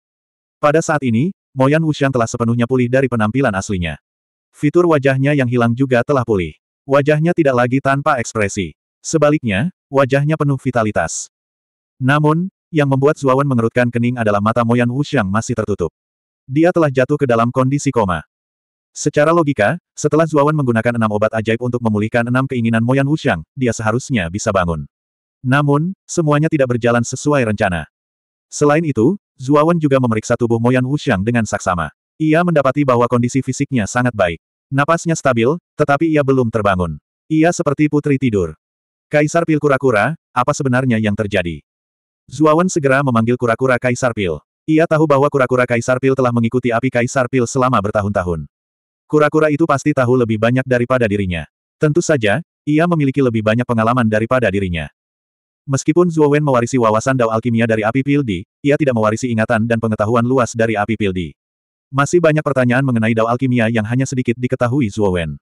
Pada saat ini, Moyan Wuxiang telah sepenuhnya pulih dari penampilan aslinya. Fitur wajahnya yang hilang juga telah pulih. Wajahnya tidak lagi tanpa ekspresi. Sebaliknya, wajahnya penuh vitalitas. Namun, yang membuat Zuawan mengerutkan kening adalah mata Moyan Wuxiang masih tertutup. Dia telah jatuh ke dalam kondisi koma. Secara logika, setelah Zuawan menggunakan enam obat ajaib untuk memulihkan enam keinginan Moyan Wuxiang, dia seharusnya bisa bangun. Namun, semuanya tidak berjalan sesuai rencana. Selain itu, Zuawan juga memeriksa tubuh Moyan Wuxiang dengan saksama. Ia mendapati bahwa kondisi fisiknya sangat baik. Napasnya stabil, tetapi ia belum terbangun. Ia seperti putri tidur. Kaisar Pil Kura-Kura, apa sebenarnya yang terjadi? Zuawan segera memanggil Kura-Kura Kaisar Pil. Ia tahu bahwa kura-kura Kaisar Pil telah mengikuti api Kaisar Pil selama bertahun-tahun. Kura-kura itu pasti tahu lebih banyak daripada dirinya. Tentu saja, ia memiliki lebih banyak pengalaman daripada dirinya. Meskipun Wen mewarisi wawasan Dao Alkimia dari api Pildi, ia tidak mewarisi ingatan dan pengetahuan luas dari api Pildi. Masih banyak pertanyaan mengenai Dao Alkimia yang hanya sedikit diketahui Wen.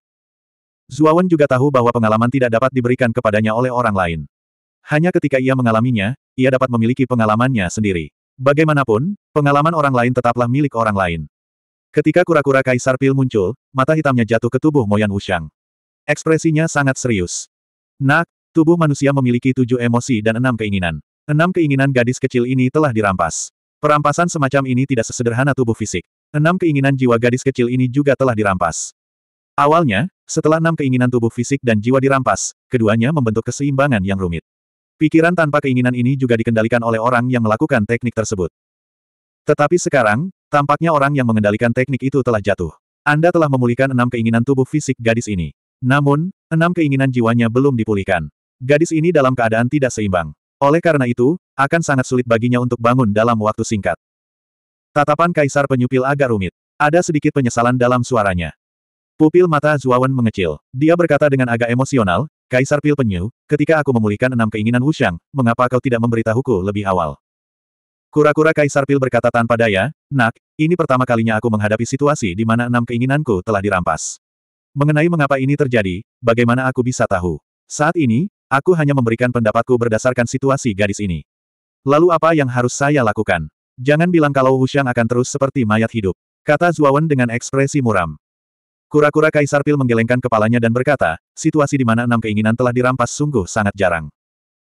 Zhuo Wen juga tahu bahwa pengalaman tidak dapat diberikan kepadanya oleh orang lain. Hanya ketika ia mengalaminya, ia dapat memiliki pengalamannya sendiri. Bagaimanapun, pengalaman orang lain tetaplah milik orang lain. Ketika kura-kura Kaisar Pil muncul, mata hitamnya jatuh ke tubuh Moyan Wushang. Ekspresinya sangat serius. Nak, tubuh manusia memiliki tujuh emosi dan enam keinginan. Enam keinginan gadis kecil ini telah dirampas. Perampasan semacam ini tidak sesederhana tubuh fisik. Enam keinginan jiwa gadis kecil ini juga telah dirampas. Awalnya, setelah enam keinginan tubuh fisik dan jiwa dirampas, keduanya membentuk keseimbangan yang rumit. Pikiran tanpa keinginan ini juga dikendalikan oleh orang yang melakukan teknik tersebut. Tetapi sekarang, tampaknya orang yang mengendalikan teknik itu telah jatuh. Anda telah memulihkan enam keinginan tubuh fisik gadis ini. Namun, enam keinginan jiwanya belum dipulihkan. Gadis ini dalam keadaan tidak seimbang. Oleh karena itu, akan sangat sulit baginya untuk bangun dalam waktu singkat. Tatapan Kaisar Penyupil agak rumit. Ada sedikit penyesalan dalam suaranya. Pupil mata Zuawan mengecil. Dia berkata dengan agak emosional, Kaisar Pil Penyu, ketika aku memulihkan enam keinginan Wushang, mengapa kau tidak memberitahuku lebih awal? Kura-kura Kaisar Pil berkata tanpa daya, Nak, ini pertama kalinya aku menghadapi situasi di mana enam keinginanku telah dirampas. Mengenai mengapa ini terjadi, bagaimana aku bisa tahu? Saat ini, aku hanya memberikan pendapatku berdasarkan situasi gadis ini. Lalu apa yang harus saya lakukan? Jangan bilang kalau Wushang akan terus seperti mayat hidup. Kata Zuawan dengan ekspresi muram. Kura-kura Kaisar Pil menggelengkan kepalanya dan berkata, situasi di mana enam keinginan telah dirampas sungguh sangat jarang.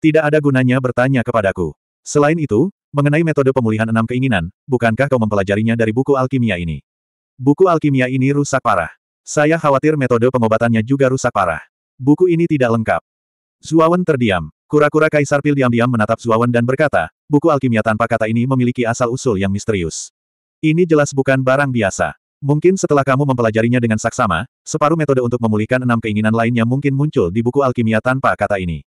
Tidak ada gunanya bertanya kepadaku. Selain itu, mengenai metode pemulihan enam keinginan, bukankah kau mempelajarinya dari buku alkimia ini? Buku alkimia ini rusak parah. Saya khawatir metode pengobatannya juga rusak parah. Buku ini tidak lengkap. Zuawan terdiam. Kura-kura Kaisar Pil diam-diam menatap Zuawan dan berkata, buku alkimia tanpa kata ini memiliki asal-usul yang misterius. Ini jelas bukan barang biasa. Mungkin setelah kamu mempelajarinya dengan saksama, separuh metode untuk memulihkan enam keinginan lainnya mungkin muncul di buku alkimia tanpa kata ini.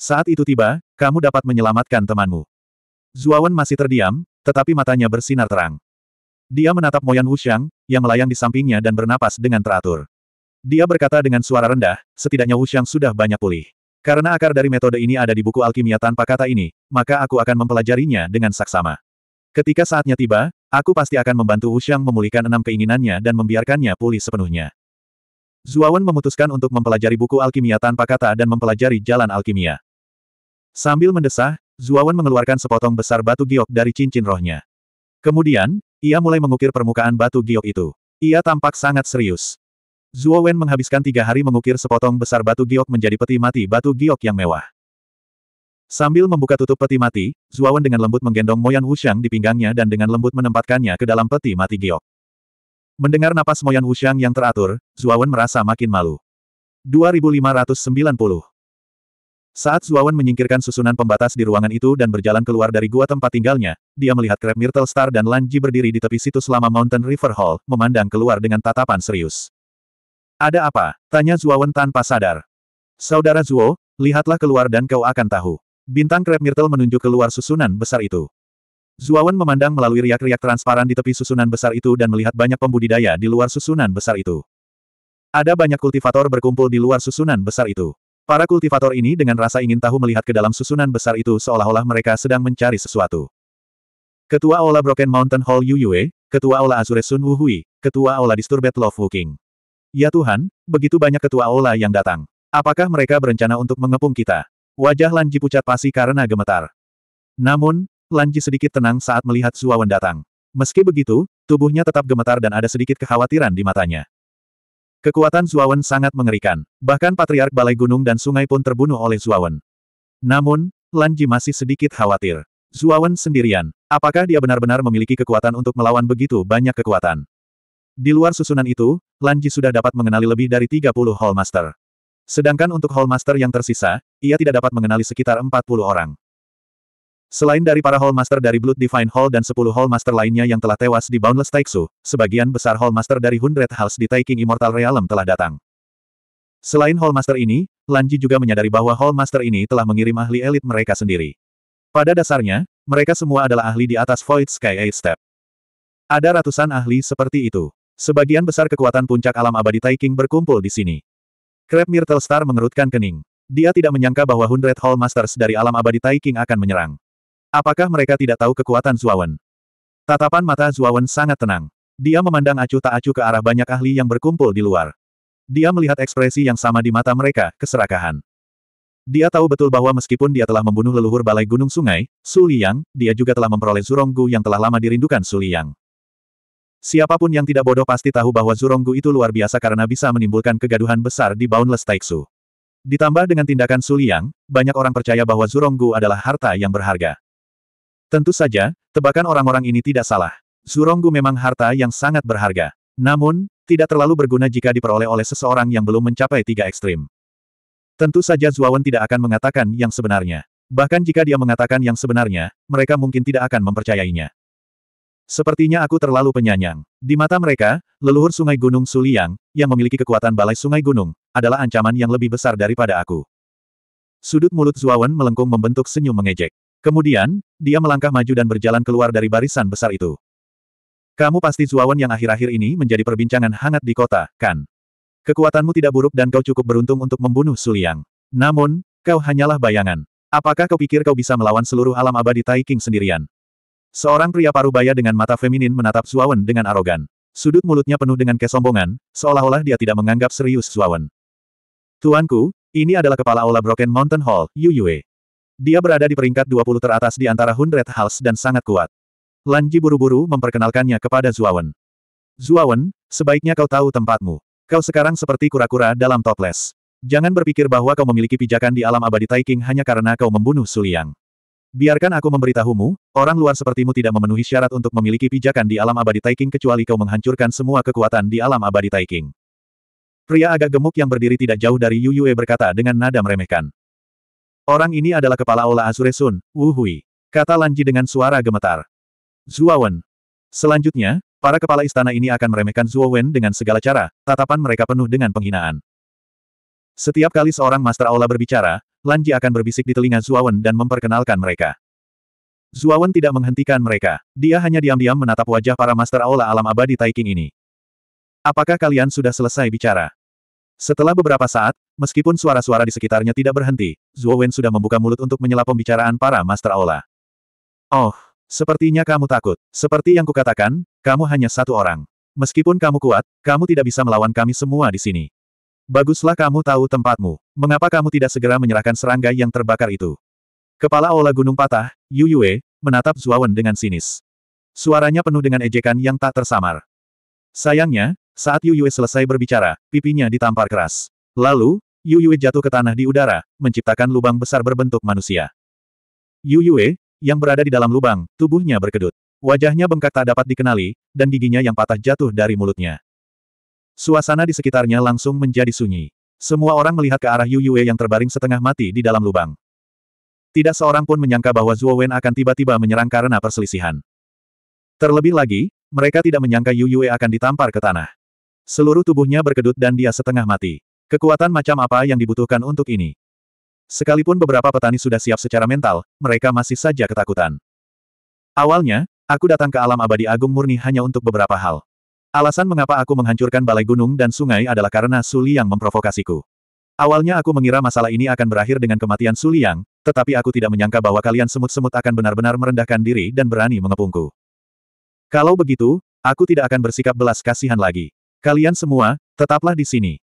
Saat itu tiba, kamu dapat menyelamatkan temanmu. Zuawan masih terdiam, tetapi matanya bersinar terang. Dia menatap Moyan Wuxiang, yang melayang di sampingnya dan bernapas dengan teratur. Dia berkata dengan suara rendah, setidaknya Wuxiang sudah banyak pulih. Karena akar dari metode ini ada di buku alkimia tanpa kata ini, maka aku akan mempelajarinya dengan saksama. Ketika saatnya tiba, aku pasti akan membantu Usyang memulihkan enam keinginannya dan membiarkannya pulih sepenuhnya. Zuawan memutuskan untuk mempelajari buku alkimia tanpa kata dan mempelajari jalan alkimia. Sambil mendesah, Zuawan mengeluarkan sepotong besar batu giok dari cincin rohnya. Kemudian, ia mulai mengukir permukaan batu giok itu. Ia tampak sangat serius. Zuo Wen menghabiskan tiga hari mengukir sepotong besar batu giok menjadi peti mati batu giok yang mewah. Sambil membuka tutup peti mati, Zuawan dengan lembut menggendong Moyan Wuxiang di pinggangnya dan dengan lembut menempatkannya ke dalam peti mati giok. Mendengar napas Moyan Wuxiang yang teratur, Zuawan merasa makin malu. 2590 Saat Zuawan menyingkirkan susunan pembatas di ruangan itu dan berjalan keluar dari gua tempat tinggalnya, dia melihat Crab Myrtle Star dan Lanji berdiri di tepi situs lama Mountain River Hall, memandang keluar dengan tatapan serius. Ada apa? Tanya Zuawan tanpa sadar. Saudara Zuo, lihatlah keluar dan kau akan tahu. Bintang Crab Myrtle menunjuk keluar susunan besar itu. Zuawan memandang melalui riak-riak transparan di tepi susunan besar itu dan melihat banyak pembudidaya di luar susunan besar itu. Ada banyak kultivator berkumpul di luar susunan besar itu. Para kultivator ini dengan rasa ingin tahu melihat ke dalam susunan besar itu seolah-olah mereka sedang mencari sesuatu. Ketua Ola Broken Mountain Hall Yu Yue, Ketua Ola Azure Sun Wu Hui, Ketua Ola Disturbed Love Wuking. Ya Tuhan, begitu banyak ketua ola yang datang. Apakah mereka berencana untuk mengepung kita? Wajah Lanji pucat pasi karena gemetar. Namun, Lanji sedikit tenang saat melihat Zuawan datang. Meski begitu, tubuhnya tetap gemetar dan ada sedikit kekhawatiran di matanya. Kekuatan Zuawan sangat mengerikan. Bahkan Patriark Balai Gunung dan Sungai pun terbunuh oleh Zuawan. Namun, Lanji masih sedikit khawatir. Zuawan sendirian. Apakah dia benar-benar memiliki kekuatan untuk melawan begitu banyak kekuatan? Di luar susunan itu, Lanji sudah dapat mengenali lebih dari 30 Hallmaster. Master. Sedangkan untuk Hallmaster yang tersisa, ia tidak dapat mengenali sekitar 40 orang. Selain dari para Hallmaster dari Blood Divine Hall dan 10 Hallmaster lainnya yang telah tewas di Boundless Taiksu, sebagian besar Hallmaster dari Hundred House di Taiking Immortal Realm telah datang. Selain Hallmaster ini, Lanji juga menyadari bahwa Hallmaster ini telah mengirim ahli elit mereka sendiri. Pada dasarnya, mereka semua adalah ahli di atas Void Sky Eight Step. Ada ratusan ahli seperti itu. Sebagian besar kekuatan puncak alam abadi Taiking berkumpul di sini. Crab Myrtle Star mengerutkan kening. Dia tidak menyangka bahwa Hundred Hall Masters dari alam abadi Tai King akan menyerang. Apakah mereka tidak tahu kekuatan Zuawan? Tatapan mata Zuawan sangat tenang. Dia memandang acuh tak acuh ke arah banyak ahli yang berkumpul di luar. Dia melihat ekspresi yang sama di mata mereka, keserakahan. Dia tahu betul bahwa meskipun dia telah membunuh leluhur Balai Gunung Sungai, Su Liang, dia juga telah memperoleh Zuronggu yang telah lama dirindukan Su Liang. Siapapun yang tidak bodoh pasti tahu bahwa Zuronggu itu luar biasa karena bisa menimbulkan kegaduhan besar di Boundless Taiksu. Ditambah dengan tindakan Suliang, banyak orang percaya bahwa Zuronggu adalah harta yang berharga. Tentu saja, tebakan orang-orang ini tidak salah. Zuronggu memang harta yang sangat berharga. Namun, tidak terlalu berguna jika diperoleh oleh seseorang yang belum mencapai tiga ekstrim. Tentu saja Zuawan tidak akan mengatakan yang sebenarnya. Bahkan jika dia mengatakan yang sebenarnya, mereka mungkin tidak akan mempercayainya. Sepertinya aku terlalu penyanyang. Di mata mereka, leluhur sungai Gunung Suliang, yang memiliki kekuatan balai sungai gunung, adalah ancaman yang lebih besar daripada aku. Sudut mulut Zuawan melengkung membentuk senyum mengejek. Kemudian, dia melangkah maju dan berjalan keluar dari barisan besar itu. Kamu pasti Zuawan yang akhir-akhir ini menjadi perbincangan hangat di kota, kan? Kekuatanmu tidak buruk dan kau cukup beruntung untuk membunuh Suliang. Namun, kau hanyalah bayangan. Apakah kau pikir kau bisa melawan seluruh alam abadi Taiking sendirian? Seorang pria parubaya dengan mata feminin menatap Zuawan dengan arogan. Sudut mulutnya penuh dengan kesombongan, seolah-olah dia tidak menganggap serius Zuawan. Tuanku, ini adalah kepala olah Broken Mountain Hall, Yu Yue. Dia berada di peringkat 20 teratas di antara Hundred House dan sangat kuat. Lanji buru-buru memperkenalkannya kepada Zuawan. Zuawan, sebaiknya kau tahu tempatmu. Kau sekarang seperti kura-kura dalam toples. Jangan berpikir bahwa kau memiliki pijakan di alam abadi Taiking hanya karena kau membunuh Suliang. Biarkan aku memberitahumu, orang luar sepertimu tidak memenuhi syarat untuk memiliki pijakan di alam abadi Taiking kecuali kau menghancurkan semua kekuatan di alam abadi Taiking. Pria agak gemuk yang berdiri tidak jauh dari Yu Yue berkata dengan nada meremehkan. Orang ini adalah kepala Ola Azure Sun, Wu Hui. Kata Lanji dengan suara gemetar. Zuowen. Selanjutnya, para kepala istana ini akan meremehkan Zuowen dengan segala cara, tatapan mereka penuh dengan penghinaan. Setiap kali seorang Master Aula berbicara, Lan Ji akan berbisik di telinga Zuawan dan memperkenalkan mereka. Zuawan tidak menghentikan mereka. Dia hanya diam-diam menatap wajah para Master Aula Alam Abadi Taiking ini. Apakah kalian sudah selesai bicara? Setelah beberapa saat, meskipun suara-suara di sekitarnya tidak berhenti, Zuowen sudah membuka mulut untuk menyela pembicaraan para Master Aula. Oh, sepertinya kamu takut. Seperti yang kukatakan, kamu hanya satu orang. Meskipun kamu kuat, kamu tidak bisa melawan kami semua di sini. Baguslah kamu tahu tempatmu. Mengapa kamu tidak segera menyerahkan serangga yang terbakar itu? Kepala Ola Gunung patah, Yu Yue, menatap Zuawan dengan sinis. Suaranya penuh dengan ejekan yang tak tersamar. Sayangnya, saat Yu Yue selesai berbicara, pipinya ditampar keras. Lalu, Yu Yue jatuh ke tanah di udara, menciptakan lubang besar berbentuk manusia. Yu Yue, yang berada di dalam lubang, tubuhnya berkedut. Wajahnya bengkak tak dapat dikenali, dan giginya yang patah jatuh dari mulutnya. Suasana di sekitarnya langsung menjadi sunyi. Semua orang melihat ke arah Yu Yue yang terbaring setengah mati di dalam lubang. Tidak seorang pun menyangka bahwa Zuo Wen akan tiba-tiba menyerang karena perselisihan. Terlebih lagi, mereka tidak menyangka Yu Yue akan ditampar ke tanah. Seluruh tubuhnya berkedut dan dia setengah mati. Kekuatan macam apa yang dibutuhkan untuk ini? Sekalipun beberapa petani sudah siap secara mental, mereka masih saja ketakutan. Awalnya, Aku datang ke alam abadi agung murni hanya untuk beberapa hal. Alasan mengapa aku menghancurkan balai gunung dan sungai adalah karena Suli yang memprovokasiku. Awalnya aku mengira masalah ini akan berakhir dengan kematian Suli yang, tetapi aku tidak menyangka bahwa kalian semut-semut akan benar-benar merendahkan diri dan berani mengepungku. Kalau begitu, aku tidak akan bersikap belas kasihan lagi. Kalian semua, tetaplah di sini.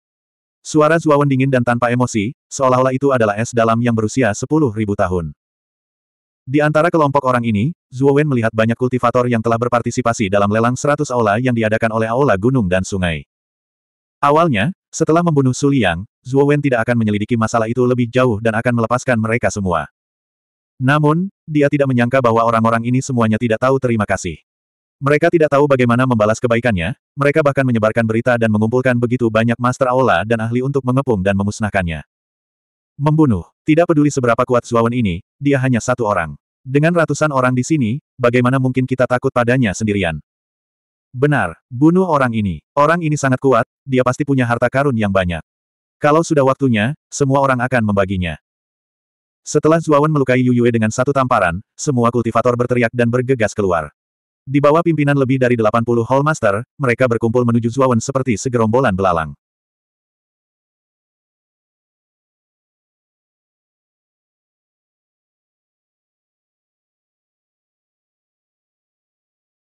Suara Zuawan dingin dan tanpa emosi, seolah-olah itu adalah es dalam yang berusia sepuluh ribu tahun. Di antara kelompok orang ini, Zuo Wen melihat banyak kultivator yang telah berpartisipasi dalam lelang 100 aula yang diadakan oleh aula gunung dan sungai. Awalnya, setelah membunuh Su Liang, Zhuo Wen tidak akan menyelidiki masalah itu lebih jauh dan akan melepaskan mereka semua. Namun, dia tidak menyangka bahwa orang-orang ini semuanya tidak tahu terima kasih. Mereka tidak tahu bagaimana membalas kebaikannya, mereka bahkan menyebarkan berita dan mengumpulkan begitu banyak master aula dan ahli untuk mengepung dan memusnahkannya. Membunuh, tidak peduli seberapa kuat Zhuo Wen ini, dia hanya satu orang. Dengan ratusan orang di sini, bagaimana mungkin kita takut padanya sendirian? Benar, bunuh orang ini. Orang ini sangat kuat, dia pasti punya harta karun yang banyak. Kalau sudah waktunya, semua orang akan membaginya. Setelah Zuawan melukai Yuyue dengan satu tamparan, semua kultivator berteriak dan bergegas keluar. Di bawah pimpinan lebih dari 80 Hall Master, mereka berkumpul menuju Zuawan seperti segerombolan belalang.